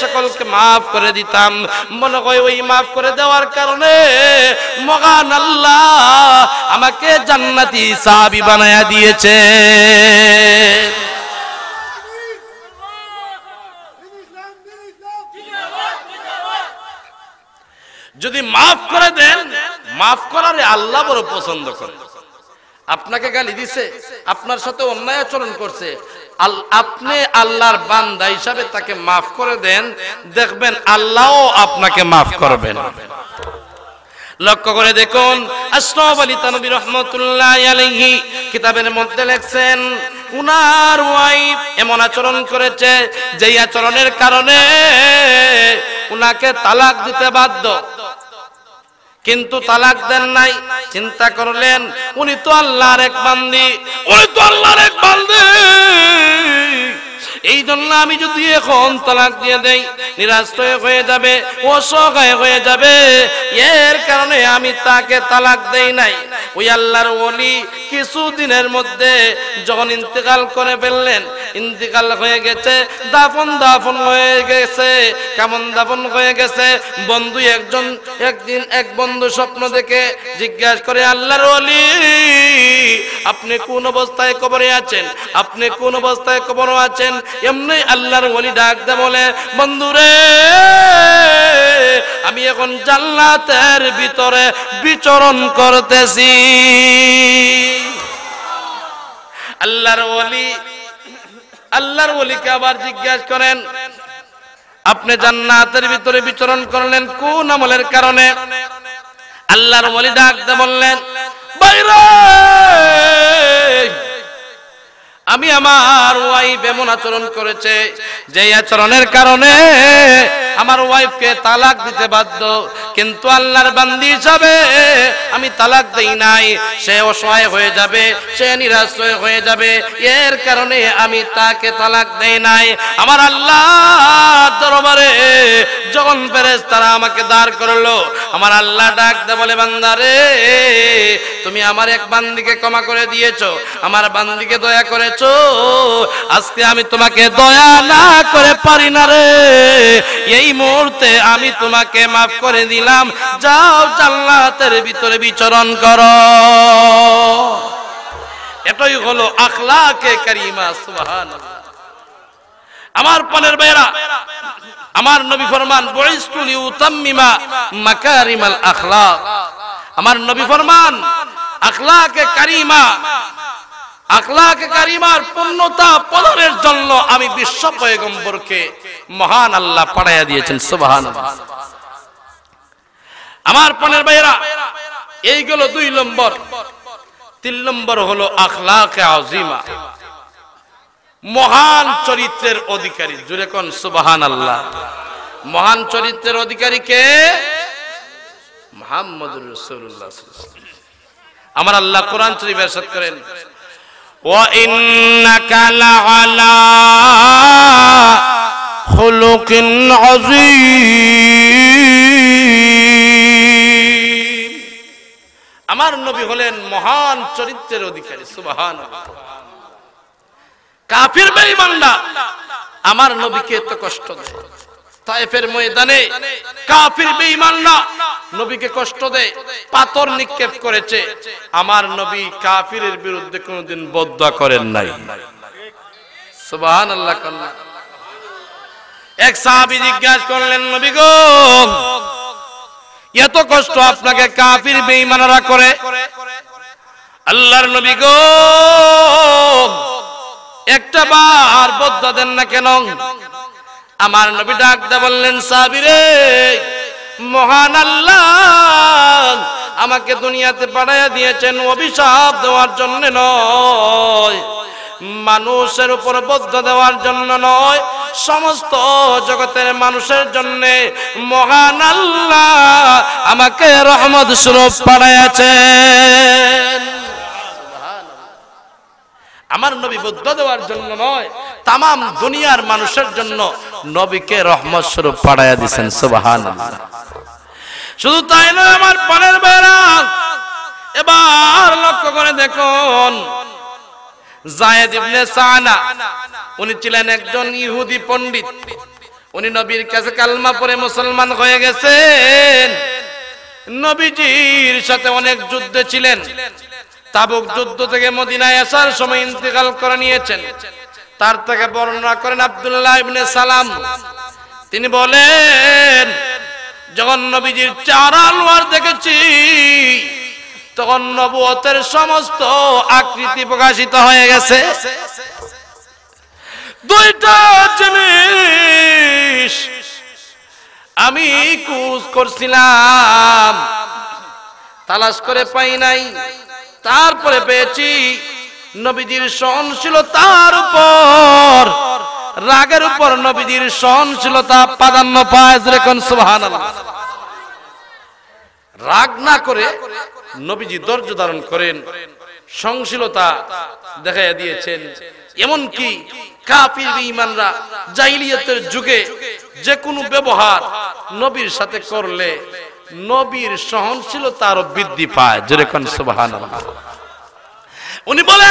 সকলকে মাফ করে দিতাম মনে হয় ওই মাফ করে দেওয়ার কারণে মগান আল্লাহ আমাকে জান্নাতি সাহাবি বানায়া দিয়েছে যদি মাফ করে দেন মাফ করারে আল্লাহ বড় পছন্দ করে আপনাকে গালি দিছে আপনার সাথে অন্যায় আচরণ করছে আপনি আল্লাহর বান্দা হিসাবে তাকে মাফ করে দেন দেখবেন আল্লাহও আপনাকে মাফ করবেন লক্ষ্য করে দেখুন আশরাফ আলী তানবী রহমাতুল্লাহ আলাইহি কিতাবের মধ্যে লেখছেন উনার ওয়াইফ এমন আচরণ করেছে যেই আচরণের কারণে উনাকে তালাক দিতে বাধ্য কিন্তু তালাক দেন নাই চিন্তা করলেন উনি তো আল্লাহর এক বান্দি উনি তো আল্লাহর এক বান্দি এই জন্য আমি যদি এখন তালাক দিয়ে দেই নিরাশ হয়ে যাবে অসহায় হয়ে যাবে এর কারণে আমি তাকে তালাক দেই নাই ওই আল্লাহর অলি কিছুদিনের মধ্যে যখন ইন্তেকাল করে ফেললেন ইন্তেকাল হয়ে গেছে দাফন দাফন হয়ে গেছে কেমন দাফন হয়ে গেছে বন্ধু একজন একদিন এক বন্ধু স্বপ্ন দেখে জিজ্ঞাসা করে আল্লাহর অলি আপনি কোন অবস্থায় কবরে আছেন আপনি কোন অবস্থায় কবর আছেন এমনি আল্লাহর ওলি ডাক দে বলে বন্ধুরে আমি এখন জাল্লাতের ভিতরে বিচরণ করতেছি আল্লাহর ওলি আল্লাহর ওলিকে আবার জিজ্ঞাসা করেন আপনি জান্নাতের ভিতরে বিচরণ করলেন কোন আমলের কারণে আল্লাহর ওলি ডাক দে বললেন বাইরে আমি আমার ওয়াইফ এমন আচরণ করেছে যে আচরণের কারণে আমার ওয়াইফকে তালাক দিতে বাধ্য কিন্তু আল্লাহর বান্দি হিসাবে আমি তালাক দেই নাই সে অসহায় হয়ে যাবে সে নিরাশ্রয় হয়ে যাবে এর কারণে আমি তাকে তালাক দেই নাই আমার আল্লাহ দরবারে যখন পেরেস তারা আমাকে দাঁড় করলো আমার আল্লাহ ডাক দে বলে বান্দারে তুমি আমার এক বান্দিকে ক্ষমা করে দিয়েছো আমার বান্দিকে দয়া করে করেছো আজকে আমি তোমাকে দয়া না করে পারি না রে এই মুহূর্তে আমি তোমাকে মাফ করে দিলাম যাও জান্নাতের ভিতরে বিচরণ করো এটাই হলো আখলাকে কারিমা সুবহানাল্লাহ আমার পনের বেড়া আমার নবী ফরমান বইস্তুলি উতাম্মিমা মাকারিমাল আখলাক আমার নবী ফরমান আখলাকে কারিমা আখলাক কারিমার পূর্ণতা পদনের জন্য আমি বিশ্ব পয়গম্বরকে মহান আল্লাহ পাঠাইয়া দিয়েছেন সুবহান আমার পনের ভাইয়েরা এইগুলো দুই নম্বর তিন নম্বর হলো আখলাকে আজিমা মহান চরিত্রের অধিকারী জুড়ে সুবাহান আল্লাহ মহান চরিত্রের অধিকারী কে মোহাম্মদুর রসুল্লাহ আমার আল্লাহ কোরআন শরীফ এরশাদ করেন وإنك لعلى خلق عظيم আমার নবী হলেন মহান চরিত্রের অধিকারী সুবাহান কাফির বেঈমানরা আমার নবীকে এত কষ্ট দেয় তাইফের ময়দানে কাফির বেঈমান না নবীকে কষ্ট দেয় পাথর নিক্ষেপ করেছে আমার নবী কাফিরের বিরুদ্ধে কোনোদিন বদয়া করেন নাই সুবহানাল্লাহ কল্লা এক সাহাবী জিজ্ঞাসা করলেন নবী গো এত কষ্ট আপনাকে কাফির বেঈমানরা করে আল্লাহর নবী গো একটা বার বদয়া দেন না কেন আমার নবী ডাকতে বললেন সাবিরে মহান আল্লাহ আমাকে দুনিয়াতে পাঠাইয়া দিয়েছেন অভিশাপ দেওয়ার জন্য নয় মানুষের উপর বদ্ধ দেওয়ার জন্য নয় সমস্ত জগতের মানুষের জন্য মহান আল্লাহ আমাকে রহমত স্বরূপ পাঠাইয়াছেন আমার নবী বুদ্ধ দেওয়ার জন্য নয় তাম দুনিয়ার মানুষের জন্য নবীকে রহমত স্বরূপ পাড়াইয়া দিচ্ছেন সুবাহান শুধু তাই নয় আমার পানের বেড়া এবার লক্ষ্য করে দেখুন জায়েদ ইবনে সানা উনি ছিলেন একজন ইহুদি পণ্ডিত উনি নবীর কাছে কালমা পরে মুসলমান হয়ে গেছেন নবীজির সাথে অনেক যুদ্ধ ছিলেন তাবুক যুদ্ধ থেকে মদিনায় আসার সময় ইন্তেকাল করে নিয়েছেন তার থেকে বর্ণনা করেন আবদুল্লাহ ইবনে সালাম তিনি বলেন যখন নবীজির চার আলোয়ার দেখেছি তখন নবুয়তের সমস্ত আকৃতি প্রকাশিত হয়ে গেছে দুইটা জিনিস আমি কুজ করছিলাম তালাশ করে পাই নাই তারপরে পেয়েছি নবীজির সহনশীলতার উপর রাগের উপর নবীজির সহনশীলতা প্রাধান্য পায় রেখন সুবহানাল্লাহ রাগ না করে নবীজি ধৈর্য ধারণ করেন সহনশীলতা দেখা দিয়েছেন এমনকি কাফির ইমানরা জাইলিয়াতের যুগে যে কোনো ব্যবহার নবীর সাথে করলে নবীর সহনশীলতার বৃদ্ধি পায় যেরকম সুবাহান উনি বলেন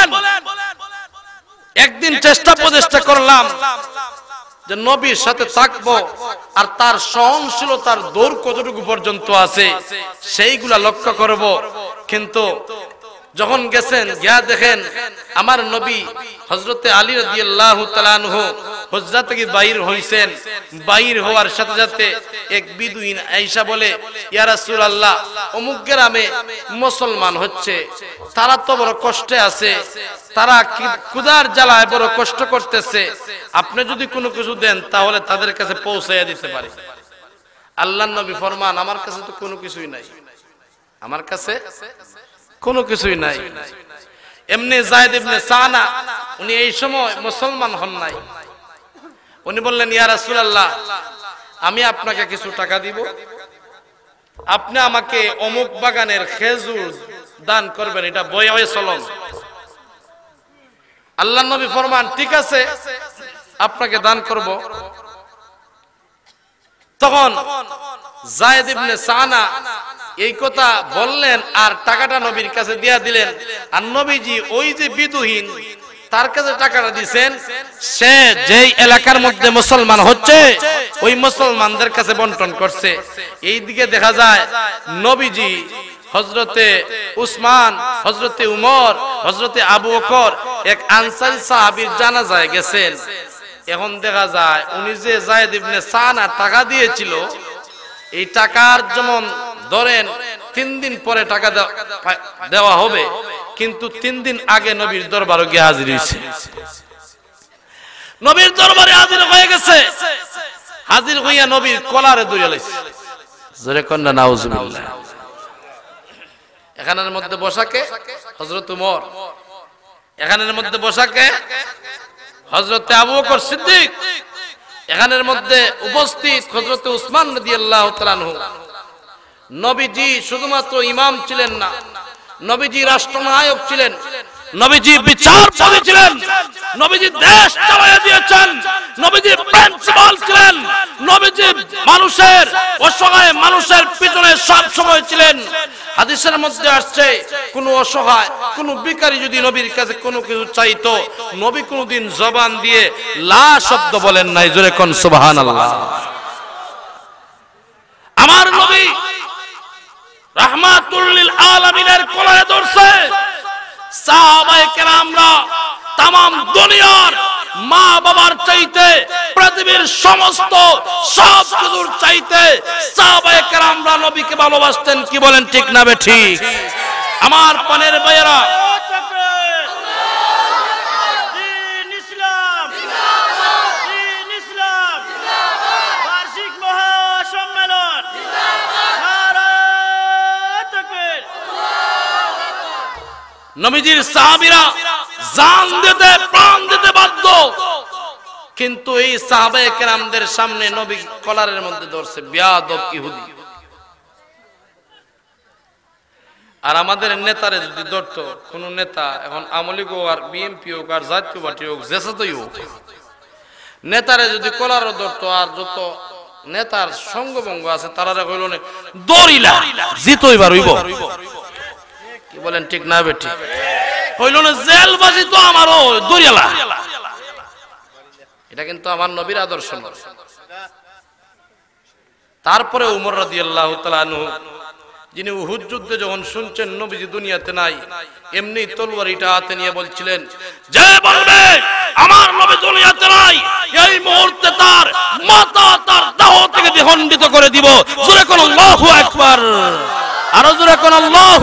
একদিন চেষ্টা প্রচেষ্টা করলাম যে নবীর সাথে থাকবো আর তার সহনশীলতার দৌড় কতটুকু পর্যন্ত আছে সেইগুলা লক্ষ্য করব কিন্তু যখন গেছেন গিয়া দেখেন আমার নবী হজরতে আলী রাহ হজরা থেকে বাইর হইছেন বাইর হওয়ার সাথে সাথে এক বিদুইন আইসা বলে ইয়ারাসুল আল্লাহ অমুক গ্রামে মুসলমান হচ্ছে তারা তো বড় কষ্টে আছে তারা কুদার জ্বালায় বড় কষ্ট করতেছে আপনি যদি কোনো কিছু দেন তাহলে তাদের কাছে পৌঁছাইয়া দিতে পারে আল্লাহ নবী ফরমান আমার কাছে তো কোনো কিছুই নাই আমার কাছে কোনো কিছুই নাই এমনি জায়দ ইবনে সানা উনি এই সময় মুসলমান হন নাই উনি বললেন ইয়া রাসূলুল্লাহ আমি আপনাকে কিছু টাকা দিব আপনি আমাকে অমুক বাগানের খেজুর দান করবেন এটা বয়ে হয়ে চলন আল্লাহ নবী ফরমান ঠিক আছে আপনাকে দান করব তখন জায়দ ইবনে সানা এই কথা বললেন আর টাকাটা নবীর কাছে দিয়া দিলেন আর নবীজি ওই যে বিদুহীন তার কাছে টাকাটা দিছেন সে যেই এলাকার মধ্যে মুসলমান হচ্ছে ওই মুসলমানদের কাছে বন্টন করছে এই দিকে দেখা যায় নবীজি হজরতে উসমান হজরতে উমর হজরতে আবু অকর এক আনসারি সাহাবির যায় গেছেন এখন দেখা যায় উনি যে জায়দ ইবনে আর টাকা দিয়েছিল এই টাকার যেমন ধরেন তিন দিন পরে টাকা দেওয়া হবে কিন্তু তিন দিন আগে নবীর দরবার গিয়ে হাজির হয়েছে নবীর দরবারে হাজির হয়ে গেছে হাজির হইয়া নবীর কলারে দুই লাইছে জোরে কন্যা নাউজ এখানের মধ্যে বসাকে হজরত উমর এখানের মধ্যে বসাকে হযরত আবু সিদ্দিক এখানের মধ্যে উপস্থিত হজরত উসমান নদী আল্লাহ নবীজি শুধুমাত্র ইমাম ছিলেন না নবীজি রাষ্ট্রনায়ক ছিলেন নবীজি বিচার করেছিলেন নবীজি দেশ চালাইয়া দিয়েছেন নবীজি প্রিন্সিপাল ছিলেন নবীজি মানুষের অসহায় মানুষের পিছনে সব সময় ছিলেন হাদিসের মধ্যে আসছে কোনো অসহায় কোনো বিকারী যদি নবীর কাছে কোনো কিছু চাইতো নবী কোনোদিন জবান দিয়ে লা শব্দ বলেন নাই জোরে কোন সুবহানাল্লাহ আমার নবী রাহমাতুল লিল আলামিনের কোলায় ধরছে সাহাবায়ে কেরামরা তাম দুনিয়ার মা বাবার চাইতে পৃথিবীর সমস্ত সব কিছুর চাইতে সাহাবায়ে কেরামরা নবীকে ভালোবাসতেন কি বলেন ঠিক না বে ঠিক আমার পানের ভাইয়েরা নবীজির সাহাবিরা জান দিতে প্রাণ দিতে বাধ্য কিন্তু এই সাহাবায়ে কেরামদের সামনে নবী কলারের মধ্যে ধরছে বিয়াদব ইহুদি আর আমাদের নেতারে যদি ধরতো কোন নেতা এখন আমলিগ হোক আর বিএনপি হোক আর জাতীয় পার্টি হোক জেসাতেই হোক নেতারে যদি কলারও ধরতো আর যত নেতার সঙ্গবঙ্গ আছে তারা কইল না দৌড়িলা জিতইবার হইব কি বলেন ঠিক না বেটি কইল না জেলবাসী তো আমারও দরিয়ালা এটা কিন্তু আমার নবীর আদর্শ তারপরে উমর রাদি আল্লাহ তালানু যিনি উহুদ যুদ্ধে যখন শুনছেন নবীজি দুনিয়াতে নাই এমনি তলোয়ারিটা হাতে নিয়ে বলছিলেন যে বলবে আমার নবী দুনিয়াতে নাই এই মুহূর্তে তার মাথা তার দেহ থেকে দ্বিখণ্ডিত করে দিব সুরে কোন আল্লাহু আকবার আরো জোরে কোন আল্লাহু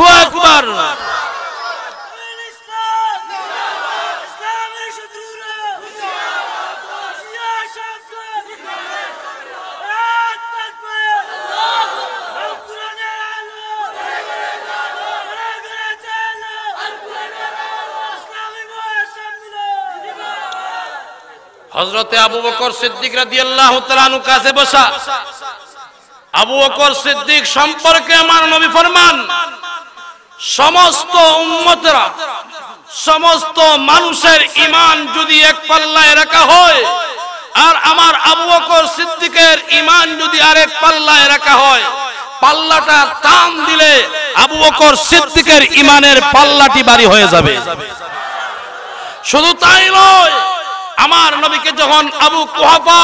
হজরতে আবু বকর সিদ্দিক রাদিয়াল্লাহু তাআলা কাছে বসা আবু বকর সিদ্দিক সম্পর্কে আমার নবী ফরমান সমস্ত উম্মতরা সমস্ত মানুষের ইমান যদি এক পাল্লায় রাখা হয় আর আমার আবু বকর সিদ্দিকের ইমান যদি আরেক পাল্লায় রাখা হয় পাল্লাটা টান দিলে আবু বকর সিদ্দিকের ইমানের পাল্লাটি বাড়ি হয়ে যাবে শুধু তাই নয় আমার নবীকে যখন আবু কুহাফা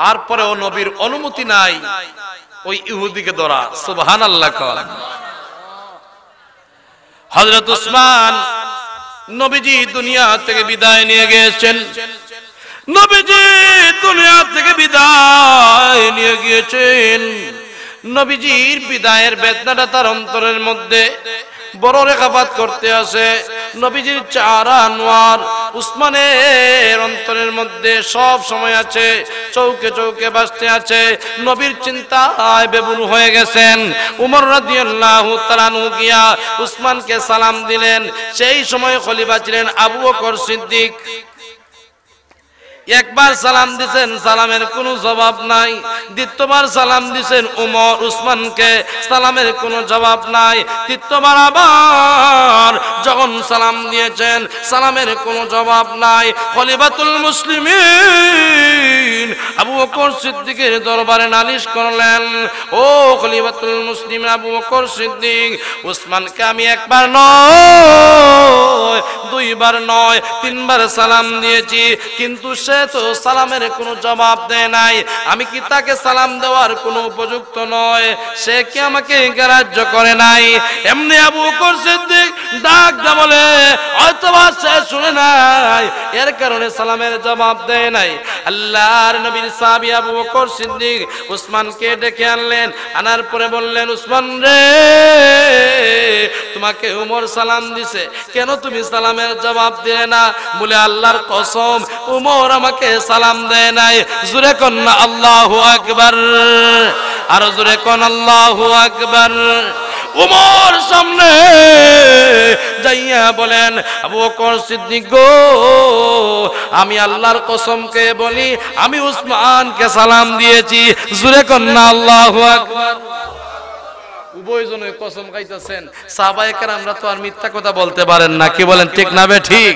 তারপরে ও নবীর অনুমতি নাই ওই ইহুদিকে ধরা সুবহান আল্লাহ হজরত উসমান নবীজি দুনিয়া থেকে বিদায় নিয়ে গিয়েছেন নবীজি দুনিয়া থেকে বিদায় নিয়ে গিয়েছেন নবীজির বিদায়ের বেদনাটা তার অন্তরের মধ্যে বড় রেখাপাত করতে আসে নবীজির চারা নোয়ার উসমানের অন্তরের মধ্যে সব সময় আছে চৌকে চৌকে বাঁচতে আছে নবীর চিন্তায় বেবুন হয়ে গেছেন উমর রাদিয়াল্লাহু গিয়া উসমানকে সালাম দিলেন সেই সময় খলিবা ছিলেন আবু অকর সিদ্দিক একবার সালাম দিছেন সালামের কোনো জবাব নাই দ্বিতীয়বার সালাম দিছেন উমর উসমানকে সালামের কোনো জবাব নাই তৃতীয়বার আবার যখন সালাম দিয়েছেন সালামের কোনো জবাব নাই খলিফাতুল মুসলিমিন আবু বকর সিদ্দিকের দরবারে নালিশ করলেন ও খলিফাতুল মুসলিম আবু বকর সিদ্দিক উসমানকে আমি একবার নয় দুইবার নয় তিনবার সালাম দিয়েছি কিন্তু সে সে তো সালামের কোনো জবাব দেয় নাই আমি কি তাকে সালাম দেওয়ার কোনো উপযুক্ত নয় সে কি আমাকে গ্রাহ্য করে নাই এমনি আবু সিদ্দিক ডাক বলে অথবা সে শুনে নাই এর কারণে সালামের জবাব দেয় নাই আল্লাহর নবীর আবু বকর সিদ্দিক উসমানকে ডেকে আনলেন আনার পরে বললেন উসমান রে তোমাকে উমর সালাম দিছে কেন তুমি সালামের জবাব দিয়ে না বলে আল্লাহর কসম উমর আমাকে সালাম দেয় নাই জুরে কন্যা আল্লাহ আকবর আর জুরে কন আল্লাহ আকবর উমর সামনে যাইয়া বলেন আবু বকর সিদ্দিক গো আমি আল্লাহর কসমকে বলি আমি উসমানকে সালাম দিয়েছি জুরে কন্যা আল্লাহ আকবর উভয়জনে কসম খাইতেছেন সাহবায়কের আমরা তো আর মিথ্যা কথা বলতে পারেন না কি বলেন ঠিক না বে ঠিক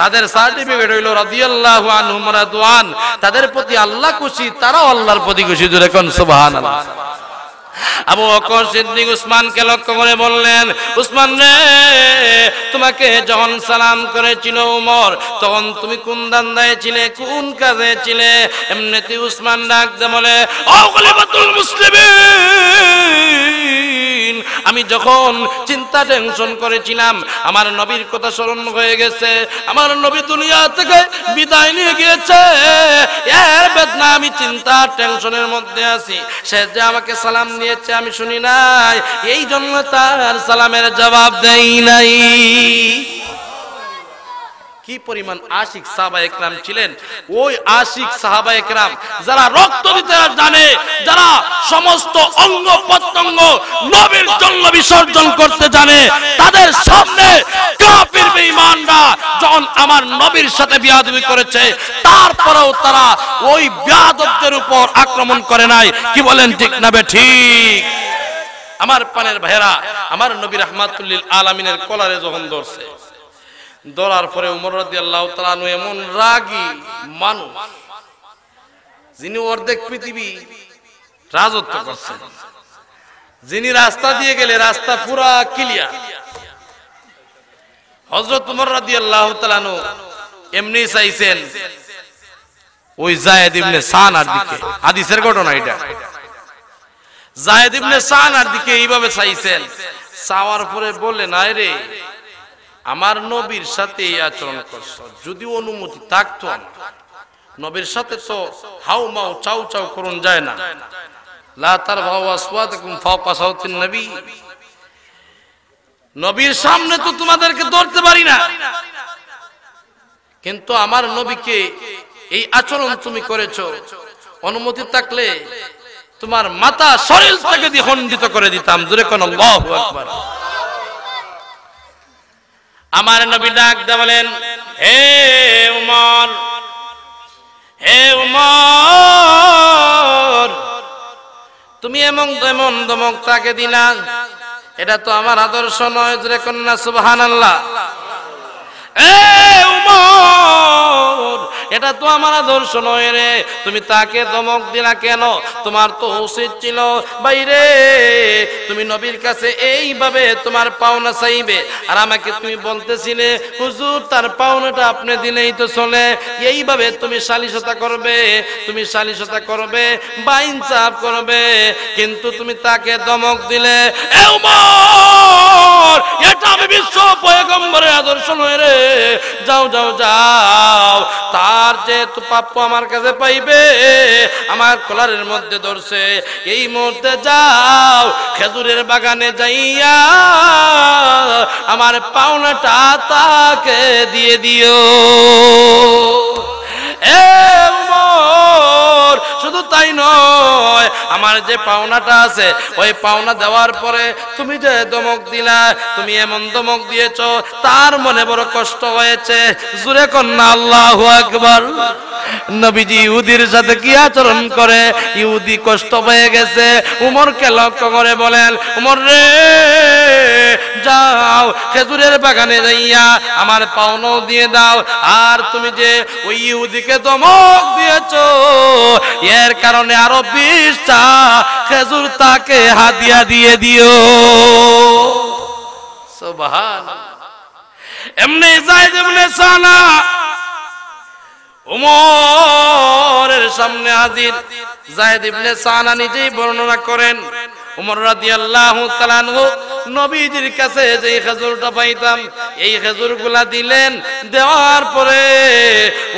তাদের সার্টিফিকেট হইল রাদিয়াল্লাহু আনহুম রাদওয়ান তাদের প্রতি আল্লাহ খুশি তারাও আল্লাহর প্রতি খুশি জুড়ে কোন সুবহানাল্লাহ আবু বকর সিদ্দিক উসমানকে লক্ষ্য করে বললেন উসমান রে তোমাকে যখন সালাম করেছিল উমর তখন তুমি কোন দান্দায় ছিলে কোন কাজে ছিলে এমনিতে উসমান ডাক বলে ও খলিফাতুল মুসলিমিন আমি যখন চিন্তা টেনশন করেছিলাম আমার নবীর কথা স্মরণ হয়ে গেছে আমার নবী দুনিয়া থেকে বিদায় নিয়ে গিয়েছে এর বেদনা আমি চিন্তা টেনশনের মধ্যে আছি সে যে আমাকে সালাম নিয়েছে আমি শুনি নাই এই জন্য তার সালামের জবাব দেই নাই কি পরিমাণ আশিক সাহাবা একরাম ছিলেন ওই আশিক সাহাবা একরাম যারা রক্ত দিতে জানে যারা সমস্ত অঙ্গ প্রত্যঙ্গ নবীর জন্য বিসর্জন করতে জানে তাদের সামনে কাফির বেঈমানরা যখন আমার নবীর সাথে বিয়াদবি করেছে তারপরেও তারা ওই বিয়াদবদের উপর আক্রমণ করে নাই কি বলেন ঠিক না বে ঠিক আমার পানের ভাইরা আমার নবী রহমাতুল্লিল আলামিনের কলারে যখন ধরছে ধরার পরে উমর রাদি আল্লাহ এমন রাগী মানুষ যিনি অর্ধেক পৃথিবী রাজত্ব করছেন যিনি রাস্তা দিয়ে গেলে রাস্তা পুরা ক্লিয়ার হজরত উমর রাদি আল্লাহ এমনি চাইছেন ওই জায়েদ ইবনে সানার দিকে হাদিসের ঘটনা এটা জায়েদ ইবনে সানার দিকে এইভাবে চাইছেন চাওয়ার পরে বলে নাই রে আমার নবীর সাথে এই আচরণ করছো যদি অনুমতি থাকতো নবীর সাথে তো হাউ মাউ চাউ চাউ করুন যায় না নবীর সামনে তো তোমাদেরকে ধরতে পারি না কিন্তু আমার নবীকে এই আচরণ তুমি করেছ অনুমতি থাকলে তোমার মাতা শরীর থেকে খণ্ডিত করে দিতাম দূরে কোন আল্লাহু আমার নবী ডাক বলেন হে উমর হে উমর তুমি এমন এমন দমক তাকে দিলাম এটা তো আমার আদর্শ নয় কন্যা সুবহান আল্লাহ এটা তো আমার আদর্শ নয় রে তুমি তাকে দিলা কেন তোমার তো উচিত ছিল বাইরে তুমি নবীর কাছে এইভাবে তোমার পাওনা চাইবে আর আমাকে তুমি বলতেছিলে হুজুর তার পাওনাটা আপনি দিলেই তো চলে এইভাবে তুমি সালিশতা করবে তুমি সালিশতা করবে বাইন ইনসাফ করবে কিন্তু তুমি তাকে দমক দিলে এটা আমি বিশ্ব পয়গম্বরের আদর্শ নয় রে যাও যাও যাও তার যে পাপ্পু আমার কাছে পাইবে আমার কলারের মধ্যে ধরছে এই মুহূর্তে যাও খেজুরের বাগানে যাইয়া আমার পাওনাটা তাকে দিয়ে দিও এ শুধু তাই নয় আমার যে পাওনাটা আছে ওই পাওনা দেওয়ার পরে তুমি যে দমক দিলা তুমি এমন দমক দিয়েছ তার মনে বড় কষ্ট হয়েছে জুরে কন্যা আল্লাহ আকবর নবীজি ইহুদির সাথে কি আচরণ করে ইহুদি কষ্ট হয়ে গেছে উমরকে লক্ষ্য করে বলেন উমর রে যাও খেজুরের বাগানে যাইয়া আমার পাওনাও দিয়ে দাও আর তুমি যে ওই ইহুদিকে দমক দিয়েছ এর কারণে আরো বিশটা খেজুর তাকে হাতিয়া দিয়ে দিও সোভান এমনি যায় সানা উমরের সামনে হাজির জায়েদ সানা নিজেই বর্ণনা করেন উমর রাদিয়াল্লাহু তাআলাহু নবীজির কাছে যে খেজুরটা পাইতাম এই খেজুরগুলা দিলেন দেওয়ার পরে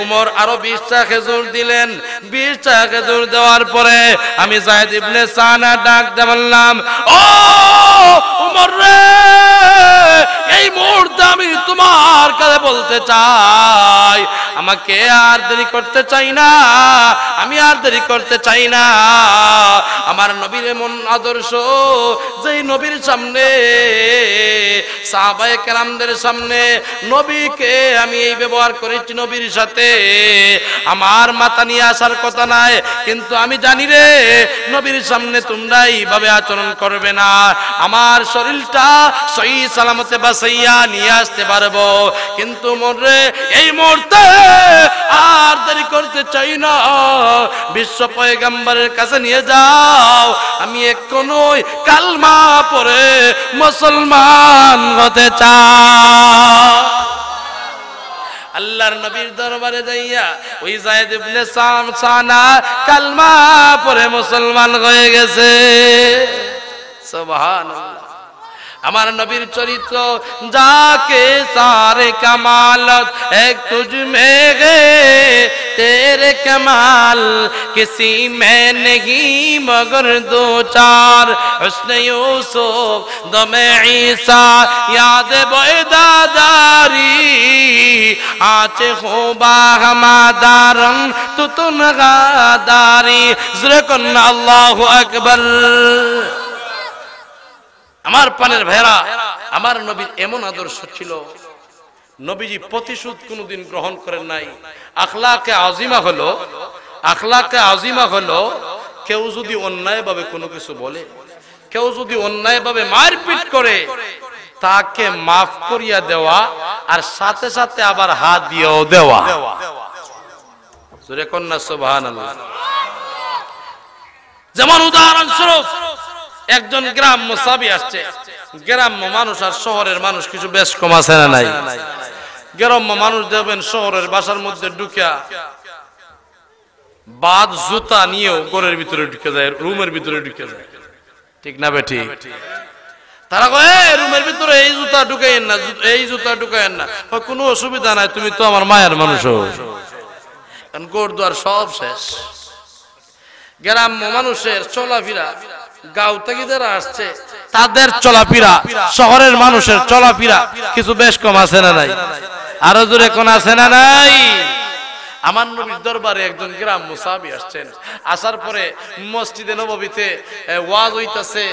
উমর আরো 20টা খেজুর দিলেন 20টা খেজুর দেওয়ার পরে আমি যায়েদ ইবনে সানা ডাক দেবলাম ও উমর রে এই মুহূর্তে আমি তোমার কাছে বলতে চাই আমাকে আর দেরি করতে চাই না আমি আর দেরি করতে চাই না আমার নবীর মন আদর্শ মানুষও যেই নবীর সামনে সাহাবায়ে কেরামদের সামনে নবীকে আমি এই ব্যবহার করেছি নবীর সাথে আমার মাথা নিয়ে আসার কথা নাই কিন্তু আমি জানি রে নবীর সামনে তোমরা এইভাবে আচরণ করবে না আমার শরীরটা সহি সালামতে বা সইয়া নিয়ে আসতে পারবো কিন্তু মরে এই মুহূর্তে আর দেরি করতে চাই না বিশ্ব পয়গাম্বারের কাছে নিয়ে যাও আমি এক্ষণ নয় কালমা পরে মুসলমান হতে চায় আল্লাহর নবীর দরবারে যাইয়া ওই জায়েদ ইবনে সাম কালমা পরে মুসলমান হয়ে গেছে সুবহানাল্লাহ ہمارا نبی چوری جا کے سارے کمال گئے تیرے کمال کسی میں نہیں مگر دو چار حسن یوسف دم عیسیٰ می سا یاد بے داداری آچ ہو باہ ہماد رم تو تم داداری اللہ اکبر আমার পানের ভেড়া আমার নবীর এমন আদর্শ ছিল নবীজি প্রতিশোধ কোনোদিন গ্রহণ করেন নাই আখলাকে আজিমা হলো আখলাকে আজিমা হলো কেউ যদি অন্যায় ভাবে কোনো কিছু বলে কেউ যদি অন্যায় ভাবে মারপিট করে তাকে মাফ করিয়া দেওয়া আর সাথে সাথে আবার হাত দিয়েও দেওয়া সুরে কন্যা সুবহানাল্লাহ যেমন উদাহরণস্বরূপ একজন গ্রাম্য সাবি আসছে গ্রাম্য মানুষ আর শহরের মানুষ কিছু বেশ কম আছে না নাই গ্রাম্য মানুষ দেখবেন শহরের বাসার মধ্যে ঢুকিয়া বাদ জুতা নিয়েও ঘরের ভিতরে ঢুকে যায় রুমের ভিতরে ঢুকে যায় ঠিক না বেটি তারা কয় রুমের ভিতরে এই জুতা ঢুকাই না এই জুতা ঢুকাই না কোনো অসুবিধা নাই তুমি তো আমার মায়ের মানুষ গোর দুয়ার সব শেষ গ্রাম্য মানুষের চলাফেরা গাঁও থেকে যারা আসছে তাদের চলাফেরা শহরের মানুষের চলাফেরা কিছু বেশ কম আছে না নাই আরো জোরে কোন আছে না নাই আমার নবীর দরবারে একজন গ্রাম মুসাবি আসছেন আসার পরে মসজিদে নববীতে ওয়াজ হইতেছে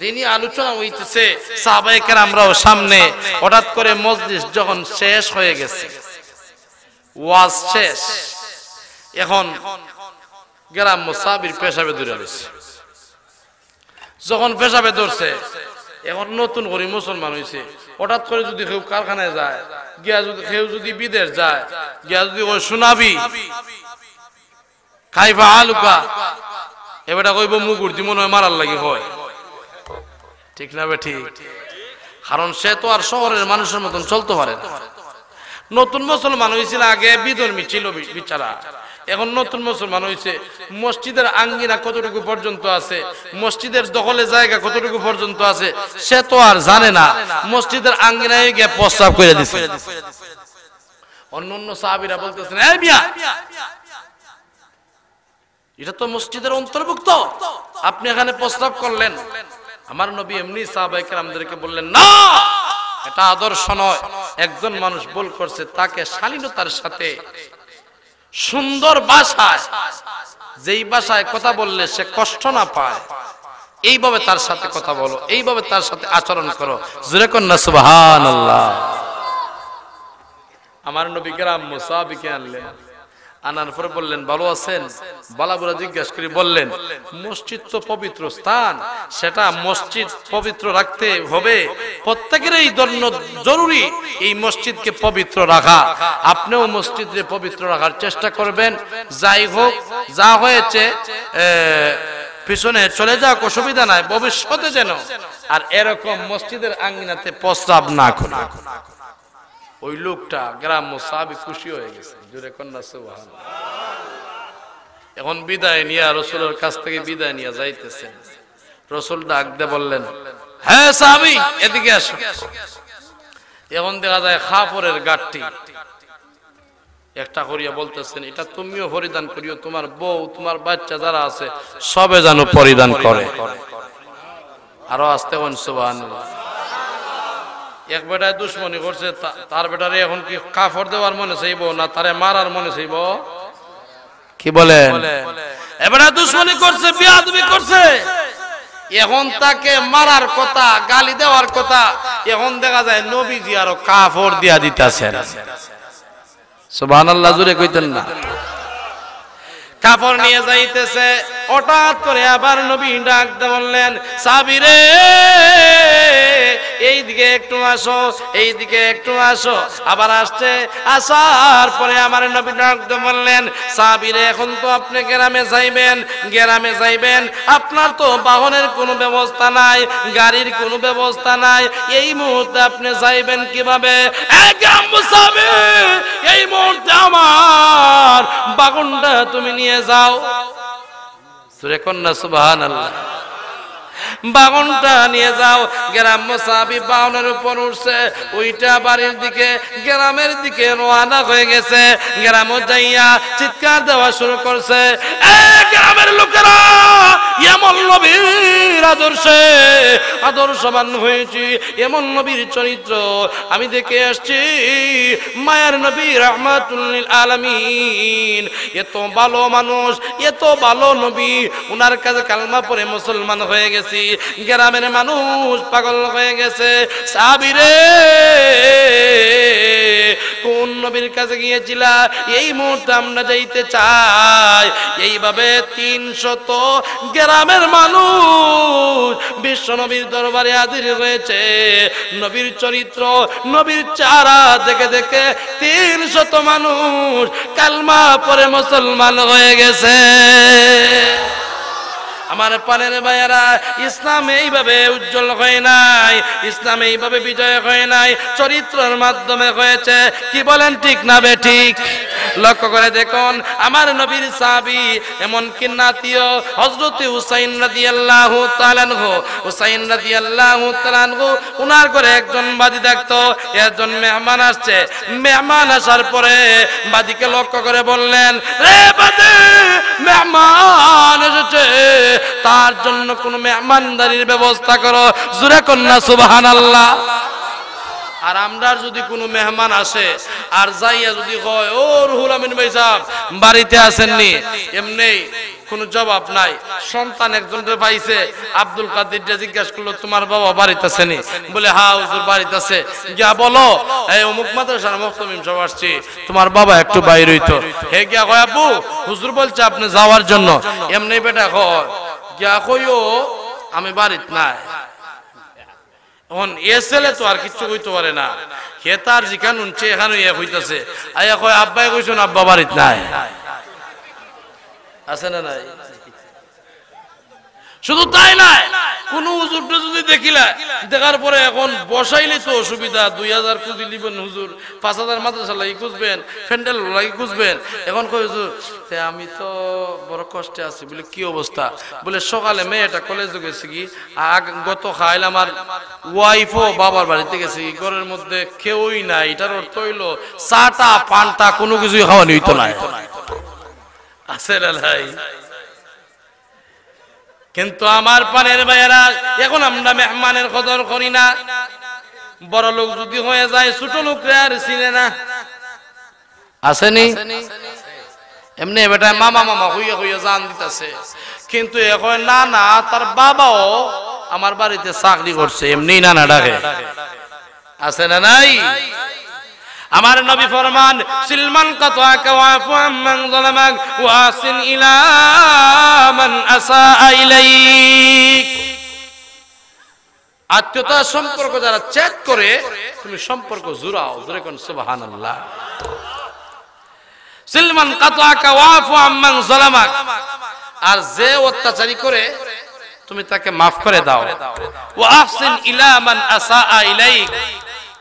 দিনই আলোচনা হইতেছে সাহবাইকার আমরাও সামনে হঠাৎ করে মসজিদ যখন শেষ হয়ে গেছে ওয়াজ শেষ এখন গ্রাম মুসাবির পেশাবে দূরে রয়েছে যখন পেশাবে ধরছে এখন নতুন করে মুসলমান হয়েছে হঠাৎ করে যদি কেউ কারখানায় যায় গিয়া যদি কেউ যদি বিদেশ যায় গিয়া যদি ওই শোনাবি খাইফা আলুকা এবারটা কইব মুগুর হয় মারার লাগে হয় ঠিক না বে ঠিক কারণ সে তো আর শহরের মানুষের মতন চলতে পারে না নতুন মুসলমান হয়েছিল আগে বিধর্মী ছিল বিচারা এখন নতুন মুসলমান হয়েছে মসজিদের আঙ্গিনা কতটুকু পর্যন্ত আছে মসজিদের দখলে জায়গা কতটুকু পর্যন্ত আছে সে তো আর জানে না মসজিদের আঙ্গিনায় গিয়ে প্রস্তাব করে দিচ্ছে অন্য অন্য সাহাবিরা বলতেছেন এটা তো মসজিদের অন্তর্ভুক্ত আপনি এখানে প্রস্তাব করলেন আমার নবী এমনি সাহাবাইকে আমাদেরকে বললেন না এটা আদর্শ নয় একজন মানুষ ভুল করছে তাকে শালীনতার সাথে সুন্দর ভাষায় যেই ভাষায় কথা বললে সে কষ্ট না পায় এইভাবে তার সাথে কথা বলো এইভাবে তার সাথে আচরণ করো জুরে কন্যা সুবাহ আমার নবী গ্রাম মুসাবিকে আনলেন আনার পরে বললেন ভালো আছেন বালাবুরা জিজ্ঞাস করে বললেন মসজিদ তো পবিত্র স্থান সেটা মসজিদ পবিত্র রাখতে হবে প্রত্যেকের এই জন্য জরুরি এই মসজিদকে পবিত্র রাখা আপনিও মসজিদকে পবিত্র রাখার চেষ্টা করবেন যাই হোক যা হয়েছে পিছনে চলে যাওয়া অসুবিধা নাই ভবিষ্যতে যেন আর এরকম মসজিদের আঙ্গিনাতে প্রস্তাব না খোলা ওই লোকটা গ্রাম্য সাবি খুশি হয়ে গেছে এখন বিদায় নিয়ে রসুলের কাছ থেকে বিদায় নিয়ে যাইতেছেন রসুল ডাক দে বললেন হ্যাঁ সাহাবি এদিকে আস এখন দেখা যায় খাপরের গাঠটি একটা করিয়া বলতেছেন এটা তুমিও পরিধান করিও তোমার বউ তোমার বাচ্চা যারা আছে সবে যেন পরিধান করে আরো আসতে হন সুবাহ এক বেটায় দুশ্মনি করছে তার বেটারে এখন কি কাফর দেওয়ার মনে চাইব না তারে মারার মনে চাইব কি বলে এবারে দুশ্মনি করছে বিয়াদবি করছে এখন তাকে মারার কথা গালি দেওয়ার কথা এখন দেখা যায় নবীজি আরো কাফর দিয়া দিতেছেন সুবহানাল্লাহ জুরে কইতেন না কাপড় নিয়ে যাইতেছে হঠাৎ করে আবার নবী ডাক বললেন সাবিরে এই দিকে একটু আসো এই দিকে একটু আসো আবার আসছে আসার পরে আমার নবী বললেন সাবিরে এখন তো আপনি গ্রামে যাইবেন গ্রামে যাইবেন আপনার তো বাহনের কোনো ব্যবস্থা নাই গাড়ির কোনো ব্যবস্থা নাই এই মুহূর্তে আপনি যাইবেন কিভাবে এই মুহূর্তে আমার বাগুন্ডা তুমি নিয়ে যাও কন্যা সুবাহ আল্লাহ বাউনটা নিয়ে যাও গ্রাম মোসাবি বাউনের উপর উঠছে ওইটা বাড়ির দিকে গ্রামের দিকে রোয়ানা হয়ে গেছে গ্রাম যাইয়া চিৎকার দেওয়া শুরু করছে গ্রামের লোকেরা এমন নবীর আদর্শে আদর্শবান হয়েছি এমন নবীর চরিত্র আমি দেখে আসছি মায়ের নবী রহমাতুল্লিল আলমিন এত ভালো মানুষ এত ভালো নবী ওনার কাছে কালমা পরে মুসলমান হয়ে গেছে গেছি গ্রামের মানুষ পাগল হয়ে গেছে সাবিরে কোন নবীর কাছে গিয়েছিলা এই মুহূর্তে আমরা যাইতে চাই এইভাবে তিনশত গ্রামের মানুষ বিশ্ব নবীর দরবারে হাজির হয়েছে নবীর চরিত্র নবীর চারা দেখে দেখে তিনশত মানুষ কালমা পরে মুসলমান হয়ে গেছে আমার পানের ভাইয়ারা ইসলাম এইভাবে উজ্জ্বল হয় নাই ইসলাম এইভাবে বিজয় হয় নাই চরিত্রের মাধ্যমে হয়েছে কি বলেন ঠিক না বে ঠিক লক্ষ্য করে দেখুন আমার নবীর সাহাবি এমনকি নাতিও হজরত হুসাইন রাদিয়াল্লাহু তাআলাহু হুসাইন রাদিয়াল্লাহু তাআলাহু উনার ঘরে একজন বাদি দেখতো একজন মেহমান আসছে মেহমান আসার পরে বাদিকে লক্ষ্য করে বললেন রে বাদি মেহমান এসেছে তার জন্য কোনো মেহমানদারির ব্যবস্থা করো জুরে কন্যা সুবাহান আল্লাহ আর আমরা যদি কোনো মেহমান আসে আর যাইয়া যদি হয় ও রুহুল আমিন ভাই সাহেব বাড়িতে আসেননি এমনি কোনো জবাব নাই সন্তান একজন পাইছে আব্দুল কাদিরটা জিজ্ঞাসা করলো তোমার বাবা বাড়িতে নি বলে হা হুজুর বাড়িতে আছে গিয়া বলো এই অমুক মাদ্রাসার মুক্তমিম সব আসছি তোমার বাবা একটু বাইর হইতো হে গিয়া কয় আব্বু হুজুর বলছে আপনি যাওয়ার জন্য এমনি বেটা কয় গিয়া কইও আমি বাড়িত নাই এখন এ ছেলে তো আর কিচ্ছু কইতে পারে না হে তার যেখানে উনছে এখানে ইয়ে হইতেছে আয়া কয় আব্বাই কইছেন আব্বা বাড়িত নাই আছে না নাই শুধু তাই নাই কোন হুজুরটা যদি দেখিলা দেখার পরে এখন বসাইলে তো অসুবিধা দুই হাজার খুঁজি নিবেন হুজুর পাঁচ হাজার মাদ্রাসা লাগি খুঁজবেন ফ্যান্ডেল লাগি খুঁজবেন এখন কই হুজুর আমি তো বড় কষ্টে আছি বলে কি অবস্থা বলে সকালে মেয়েটা কলেজে গেছি কি আগ গত খাইল আমার ওয়াইফও বাবার বাড়িতে গেছি ঘরের মধ্যে কেউই নাই এটার অর্থ হইলো চাটা পানটা কোনো কিছুই খাওয়ানি হইতো না আছে কিন্তু আমার পানের ভাইয়েরা এখন আমরা মেহমানের কদর করি না বড় লোক যদি হয়ে যায় ছোট লোকরা আর চিনে না আসেনি এমনি বেটা মামা মামা হইয়া হইয়া জান দিতেছে কিন্তু এখন না না তার বাবাও আমার বাড়িতে চাকরি করছে এমনি না না ডাকে আছে না নাই আমার নবী ফরমান সিলমান কত আত্মীয়তা সম্পর্ক যারা চেক করে তুমি সম্পর্ক জুড়াও জুড়ে কোন সুবাহান সিলমান কাতাকা ওয়াফু আম্মান আর যে অত্যাচারী করে তুমি তাকে মাফ করে দাও ওয়াসিন ইলা মান আসা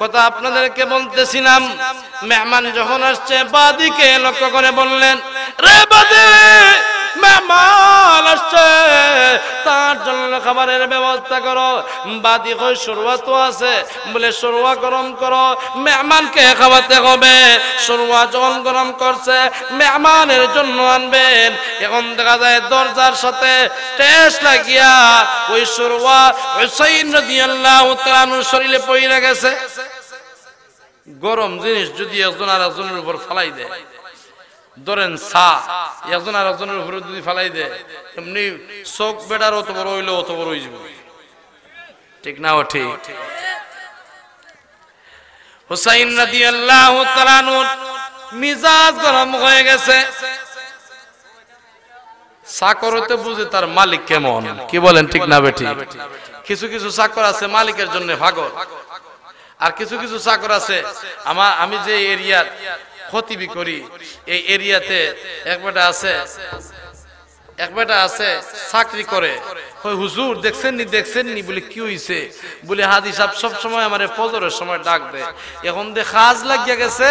কথা আপনাদেরকে বলতেছিলাম মেহমান যখন আসছে বাদিকে লক্ষ্য করে বললেন রে বাদে মেহমান আসছে তার জন্য খাবারের ব্যবস্থা করো বাদি কই শুরুয়া তো আছে বলে সরুয়া গরম করো মেহমানকে খাওয়াতে হবে সরুয়া যখন গরম করছে মেহমানের জন্য আনবেন এখন দেখা যায় দরজার সাথে টেস লাগিয়া ওই সরুয়া হুসাইন রাদিয়াল্লাহু তাআলার শরীরে পড়ে গেছে গরম জিনিস যদি একজন আর একজনের উপর ফালাই দেয় ধরেন সা একজন আর একজনের উপরে যদি ফেলাই দেয় এমনি চোখ বেটার অত বড় হইলে অত বড় হয়ে ঠিক না ঠিক হুসাইন রাদি আল্লাহ মিজাজ গরম হয়ে গেছে চাকরতে বুঝে তার মালিক কেমন কি বলেন ঠিক না বেটি কিছু কিছু চাকর আছে মালিকের জন্য ভাগর আর কিছু কিছু চাকর আছে আমার আমি যে এরিয়ার খতিবি করি এই এরিয়াতে এক বেটা আছে এক বেটা আছে চাকরি করে হুজুর বলে কি হইছে বলে হাদি সব সময় আমার সময় ডাক দেয় এখন দে কাজ লাগিয়া গেছে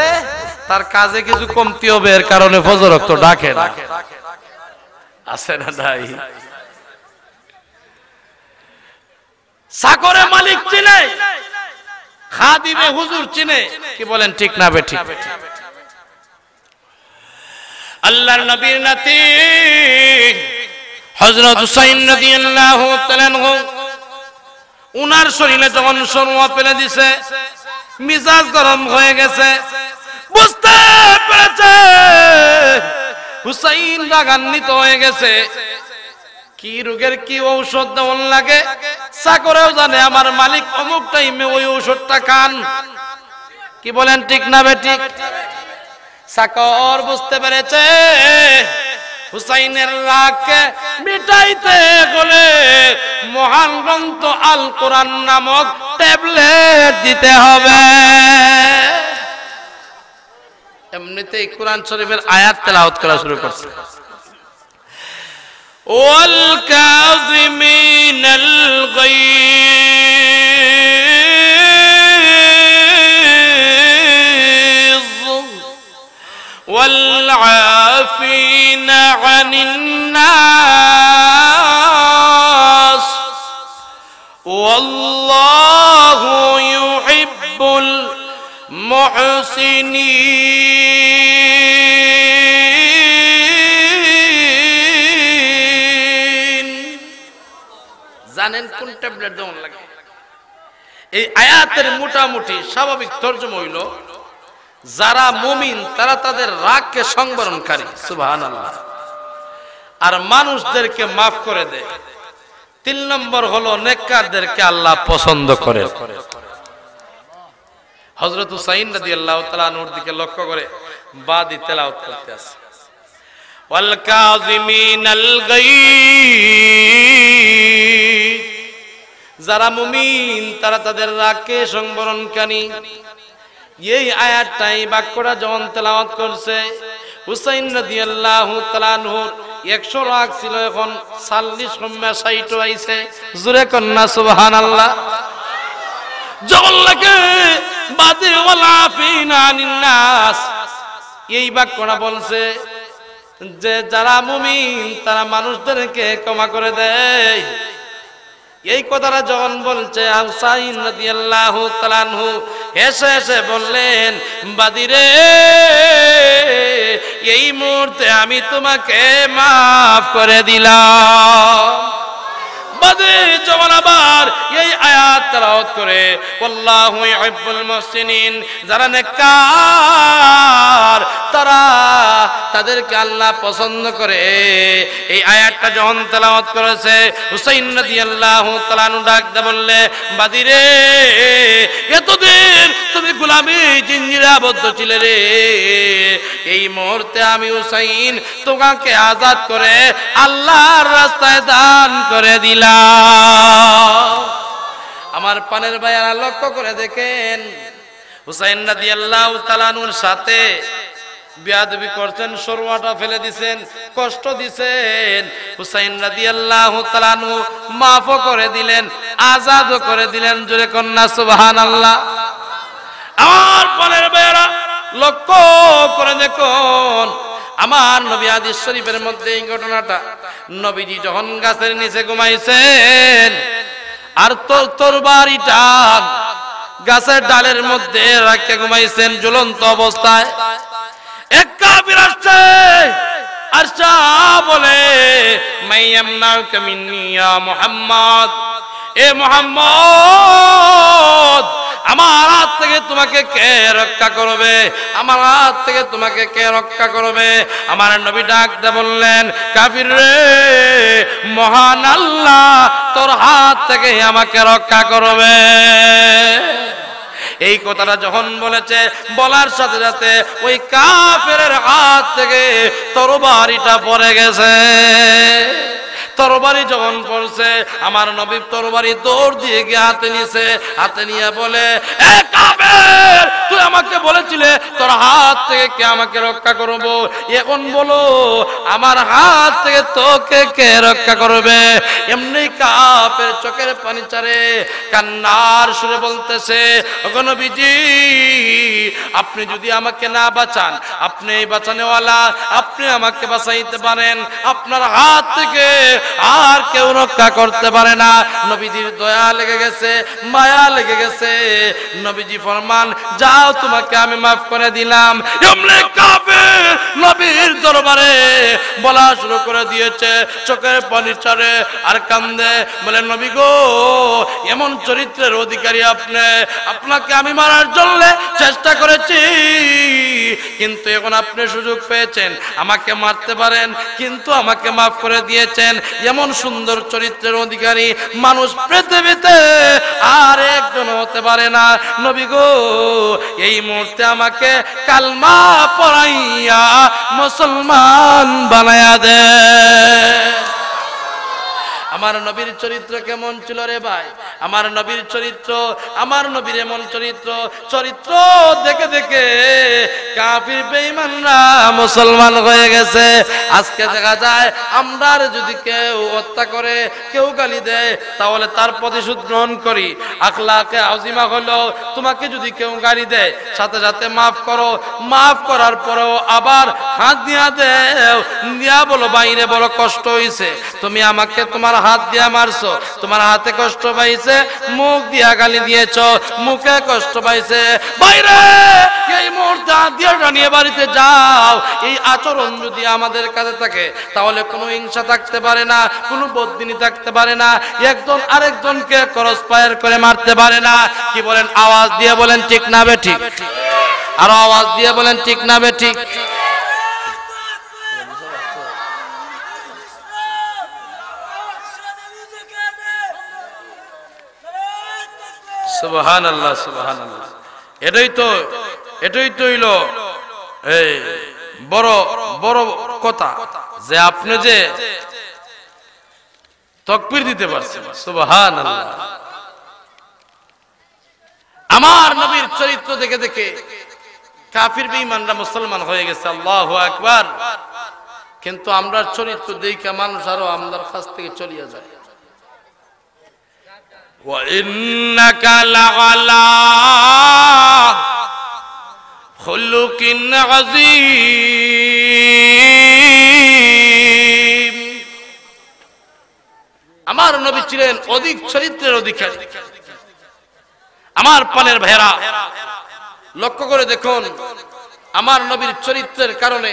তার কাজে কিছু কমতি হবে এর কারণে তো ডাকে না আছে না নাই চাকরে মালিক চিনে খাদিমে হুজুর চিনে কি বলেন ঠিক না বে ঠিক আল্লাহর নবীর নাতি হজরত হুসাইন রাদিয়াল্লাহু তাআলা উনার শরীরে যখন সরমা পেলে দিছে মিজাজ গরম হয়ে গেছে বুঝতে পেরেছে হুসাইন রাগান্বিত হয়ে গেছে কি রোগের কি ঔষধ দেওয়ার লাগে চাকরেও জানে আমার মালিক অমুক টাইমে ওই ঔষধটা খান কি বলেন ঠিক না বেঠিক সাকর বুঝতে পেরেছে হুসাইনের রাগকে মিটাইতে গেলে মহান গ্রন্থ আল কোরআন নামক ট্যাবলেট দিতে হবে এমনিতেই কোরআন শরীফের আয়াত তেলাওয়াত করা শুরু করছে ওয়াল কাযিমিনাল গায়ব والعافين عن الناس والله يحب المحسنين জানেন কোন ট্যাবলেট দেওয়ান লাগে এই আয়াতের মোটামুটি স্বাভাবিক তর্জমা হইল যারা মুমিন তারা তাদের রাগকে সংবরণকারী সুবাহান আল্লাহ আর মানুষদেরকে মাফ করে দেয় তিন নম্বর হলো নেককারদেরকে আল্লাহ পছন্দ করে হজরত হুসাইন নদী আল্লাহ তালানুর দিকে লক্ষ্য করে বাদি তেলাওত করতে আসে যারা মুমিন তারা তাদের রাগকে সংবরণকারী এই আয়াতটাই বাক্যটা যখন তেলাওয়াত করছে হুসাইন রাদিয়াল্লাহু তাআলাহুর 100 লাখ ছিল এখন 40 কমে 60 আইছে জুরে কন্যা সুবহানাল্লাহ যখন লাগে বাদে ওয়ালা ফিনা নিন্নাস এই বাক্যটা বলছে যে যারা মুমিন তারা মানুষদেরকে ক্ষমা করে দেয় এই কথাটা যখন বলছে এসে এসে বললেন বাদিরে এই মুহূর্তে আমি তোমাকে মাফ করে দিলাম তুমি যখন আবার এই আয়াত তেলাওয়াত করে আল্লাহু ইউহিব্বুল মুহসিনিন যারা নেককার তারা তাদেরকে আল্লাহ পছন্দ করে এই আয়াতটা যখন তেলাওয়াত করেছে হুসাইন রাদিয়াল্লাহু তাআলা বললে বাদিরে এতদিন তুমি ছিলে রে এই মুহূর্তে আমি হুসাইন তোমাকে আজাদ করে আল্লাহর রাস্তায় দান করে দিলাম আমার পানের ভাইয়ারা লক্ষ্য করে দেখেন হুসাইন রাদি আল্লাহ তালানুর সাথে বিয়াদবি করছেন সরুয়াটা ফেলে দিছেন কষ্ট দিছেন হুসাইন রাদি আল্লাহ তালানু মাফও করে দিলেন আজাদও করে দিলেন জুড়ে কন্যা সুবাহান আল্লাহ আমার পানের ভাইয়ারা লক্ষ্য করে দেখুন আমার নবী আদিস শরীফের মধ্যে এই ঘটনাটা নবীজি যখন গাছের নিচে ঘুমাইছেন আর তোর তোর বাড়িটা গাছের ডালের মধ্যে রাখতে ঘুমাইছেন জ্বলন্ত অবস্থায় আর বলে মাইয়াম নাও কামিনিয়া মোহাম্মদ এ মোহাম্মদ আমার হাত থেকে তোমাকে কে রক্ষা করবে আমার হাত থেকে তোমাকে কে রক্ষা করবে আমার নবী ডাকতে বললেন কাফির রে মহান আল্লাহ তোর হাত থেকে আমাকে রক্ষা করবে এই কথাটা যখন বলেছে বলার সাথে সাথে ওই কাফের হাত থেকে তরবারিটা পড়ে গেছে তরবারি যখন পড়ছে আমার নবী তরবারি দৌড় দিয়ে গিয়ে হাতে নিছে হাতে নিয়ে বলে এ কাফের তুই আমাকে বলেছিলে তোর হাত থেকে কে আমাকে রক্ষা করবো এখন বলো আমার হাত থেকে তোকে কে রক্ষা করবে এমনি কাপের চোখের পানি চারে কান্নার সুরে বলতেছে ওগো নবীজি আপনি যদি আমাকে না বাঁচান আপনি এই বাঁচানেওয়ালা আপনি আমাকে বাঁচাইতে পারেন আপনার হাত থেকে আর কেউ রক্ষা করতে পারে না নবীজির দয়া লেগে গেছে মায়া লেগে গেছে নবীজি ফরমান যাও তোমাকে আমি মাফ করে দিলাম এমনি কাফের নবীর দরবারে বলা শুরু করে দিয়েছে চোখের পানি চড়ে আর কান্দে বলে নবী গো এমন চরিত্রের অধিকারী আপনি আপনাকে আমি মারার জন্য চেষ্টা করেছি কিন্তু এখন আপনি সুযোগ পেয়েছেন আমাকে মারতে পারেন কিন্তু আমাকে মাফ করে দিয়েছেন এমন সুন্দর চরিত্রের অধিকারী মানুষ পৃথিবীতে আর একজন হতে পারে না নবী গো এই মুহূর্তে আমাকে কালমা পড়াইয়া মুসলমান বানায়া দে আমার নবীর চরিত্র কেমন ছিল রে ভাই আমার নবীর চরিত্র আমার নবীর এমন চরিত্র চরিত্র দেখে দেখে কাফির বেঈমানরা মুসলমান হয়ে গেছে আজকে দেখা যায় আমরা যদি কেউ হত্যা করে কেউ গালি দেয় তাহলে তার প্রতিশোধ গ্রহণ করি আখলাকে আজিমা হলো তোমাকে যদি কেউ গালি দেয় সাথে সাথে মাফ করো মাফ করার পরেও আবার হাত দিয়া দেও দিয়া বলো বাইরে বড় কষ্ট হয়েছে তুমি আমাকে তোমার হাত দিয়া মারছো তোমার হাতে কষ্ট পাইছে মুখ দিয়া গালি দিয়েছ মুখে কষ্ট পাইছে বাইরে এই মুহূর্তে হাত নিয়ে বাড়িতে যাও এই আচরণ যদি আমাদের কাছে থাকে তাহলে কোনো হিংসা থাকতে পারে না কোনো বদিনী থাকতে পারে না একজন আরেকজনকে করস পায়ের করে মারতে পারে না কি বলেন আওয়াজ দিয়ে বলেন ঠিক না বে ঠিক আরো আওয়াজ দিয়ে বলেন ঠিক না বে ঠিক সুবহান আল্লাহ সুবহান এটাই তো এটাই তো হইল এই বড় বড় কথা যে আপনি যে তকবির দিতে পারছেন সুবহান আল্লাহ আমার নবীর চরিত্র দেখে দেখে কাফির বেঈমানরা মুসলমান হয়ে গেছে আল্লাহু আকবার কিন্তু আমরা চরিত্র দেখে মানুষ আরো আমাদের কাছ থেকে চলিয়া যায় وإنك لعلى خلق عظيم আমার নবী ছিলেন অধিক চরিত্রের অধিকারী আমার পানের ভেড়া লক্ষ্য করে দেখুন আমার নবীর চরিত্রের কারণে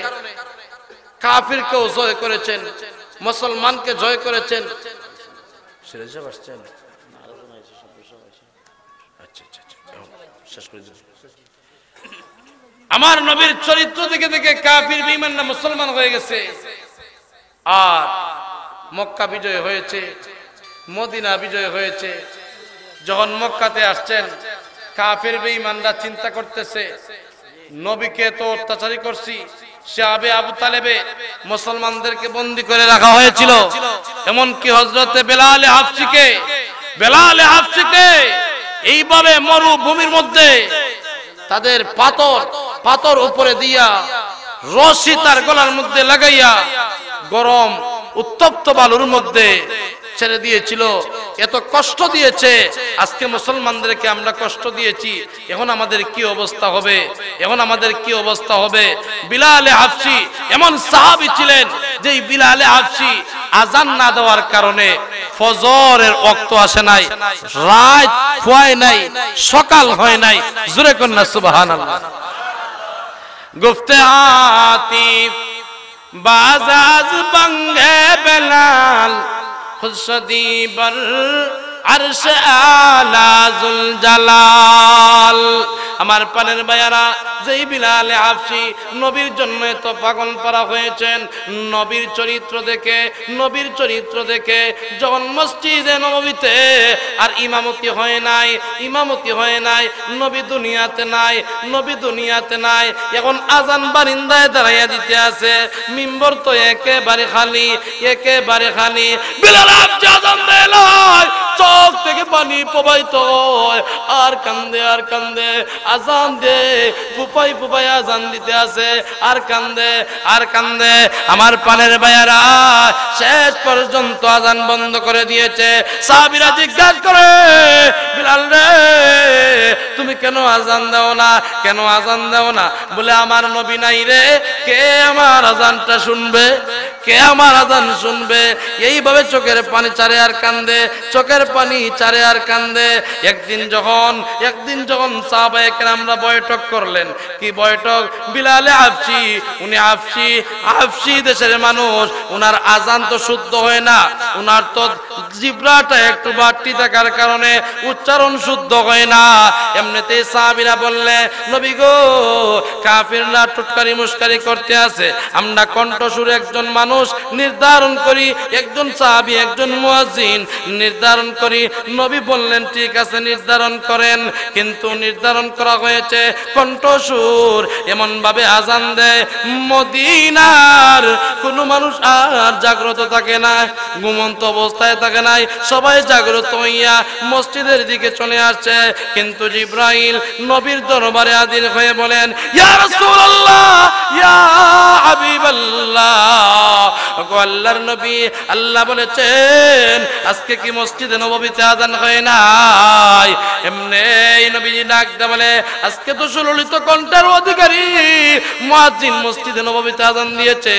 কাফিরকেও জয় করেছেন মুসলমানকে জয় করেছেন শেষ করে আমার নবীর চরিত্র থেকে দেখে কাফির বিমান না মুসলমান হয়ে গেছে আর মক্কা বিজয় হয়েছে মদিনা বিজয় হয়েছে যখন মক্কাতে আসছেন কাফের বেঈমানরা চিন্তা করতেছে নবীকে তো অত্যাচারী করছি সে আবে আবু তালেবে মুসলমানদেরকে বন্দী করে রাখা হয়েছিল এমনকি হজরতে বেলালে হাফসিকে বেলালে হাফসিকে এইভাবে মরুভূমির মধ্যে তাদের পাথর পাথর উপরে দিয়া রশি তার গলার মধ্যে লাগাইয়া গরম উত্তপ্ত বালুর মধ্যে ছেড়ে দিয়েছিল এত কষ্ট দিয়েছে আজকে মুসলমানদেরকে আমরা কষ্ট দিয়েছি এখন আমাদের কি অবস্থা হবে এখন আমাদের কি অবস্থা হবে বিলালে হাফসি এমন সাহাবি ছিলেন যে বিলালে হাফসি আজান না দেওয়ার কারণে ফজরের অক্ত আসে নাই রাত হয় নাই সকাল হয় নাই জুরে কন্যা সুবহানাল্লাহ গুফতে আতিফ বাজাজ বঙ্গে বেলাল خود صدی بر আরশে আলাজুল জালাল আমার পানের বায়ারা যেই বিলালে হাফসি নবীর জন্য এত পাগল পারা হয়েছেন নবীর চরিত্র দেখে নবীর চরিত্র দেখে যখন মসজিদে নবীতে আর ইমামতি হয় নাই ইমামতি হয় নাই নবী দুনিয়াতে নাই নবী দুনিয়াতে নাই এখন আজান বারিন্দায় দাঁড়াইয়া দিতে আছে মিম্বর তো একেবারে খালি একেবারে খালি বিলাল হাফসি আজান দেয় চোখ থেকে পানি প্রবাহিত আর কান্দে আর কান্দে আজান দে ফুপাই ফুপাই আজান দিতে আছে আর কান্দে আর কান্দে আমার পানের ভাইয়ারা শেষ পর্যন্ত আজান বন্ধ করে দিয়েছে সাবিরা জিজ্ঞাসা করে বিলাল রে তুমি কেন আজান দাও না কেন আজান দাও না বলে আমার নবী নাই রে কে আমার আজানটা শুনবে কে আমার আজান শুনবে এইভাবে চোখের পানি চারে আর কান্দে চোখের পানি পানি চারে আর কান্দে একদিন যখন একদিন যখন সাহবায়কের আমরা বৈঠক করলেন কি বৈঠক বিলালে আফসি উনি আফসি আফসি দেশের মানুষ উনার আজান তো শুদ্ধ হয় না উনার তো জিব্রাটা একটু বাড়তি থাকার কারণে উচ্চারণ শুদ্ধ হয় না এমনিতে সাহাবিরা বললে নবী গো কাফিররা টুটকারি মুস্কারি করতে আছে আমরা কণ্ঠসুর একজন মানুষ নির্ধারণ করি একজন সাহাবি একজন মুয়াজিন নির্ধারণ করি করি নবী বললেন ঠিক আছে নির্ধারণ করেন কিন্তু নির্ধারণ করা হয়েছে কণ্ঠসুর এমন ভাবে আজান দেয় মদিনার কোন মানুষ আর জাগ্রত থাকে না ঘুমন্ত অবস্থায় থাকে নাই সবাই জাগ্রত হইয়া মসজিদের দিকে চলে আসছে কিন্তু জিব্রাইল নবীর দরবারে আদিল হয়ে বলেন ইয়া রাসূলুল্লাহ ইয়া হাবিবাল্লাহ আল্লাহর নবী আল্লাহ বলেছেন আজকে কি মসজিদে নব নবীতে আজান হয় নাই এমনি নবীজি ডাক আজকে তো সুললিত কণ্ঠের অধিকারী মুয়াজ্জিন মসজিদে আজান দিয়েছে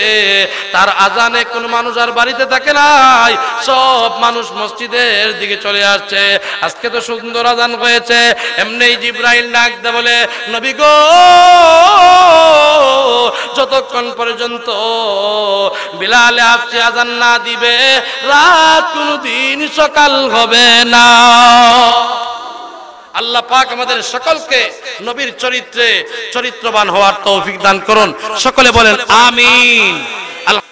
তার আজানে কোন মানুষ আর বাড়িতে থাকে নাই সব মানুষ মসজিদের দিকে চলে আসছে আজকে তো সুন্দর আজান হয়েছে এমনি জিব্রাইল ডাক বলে নবী গো যতক্ষণ পর্যন্ত বিলালে আফসি আজান না দিবে রাত কোনদিন সকাল হবে হবে না আল্লাহ পাক আমাদের সকলকে নবীর চরিত্রে চরিত্রবান হওয়ার তৌফিক দান করুন সকলে বলেন আমিন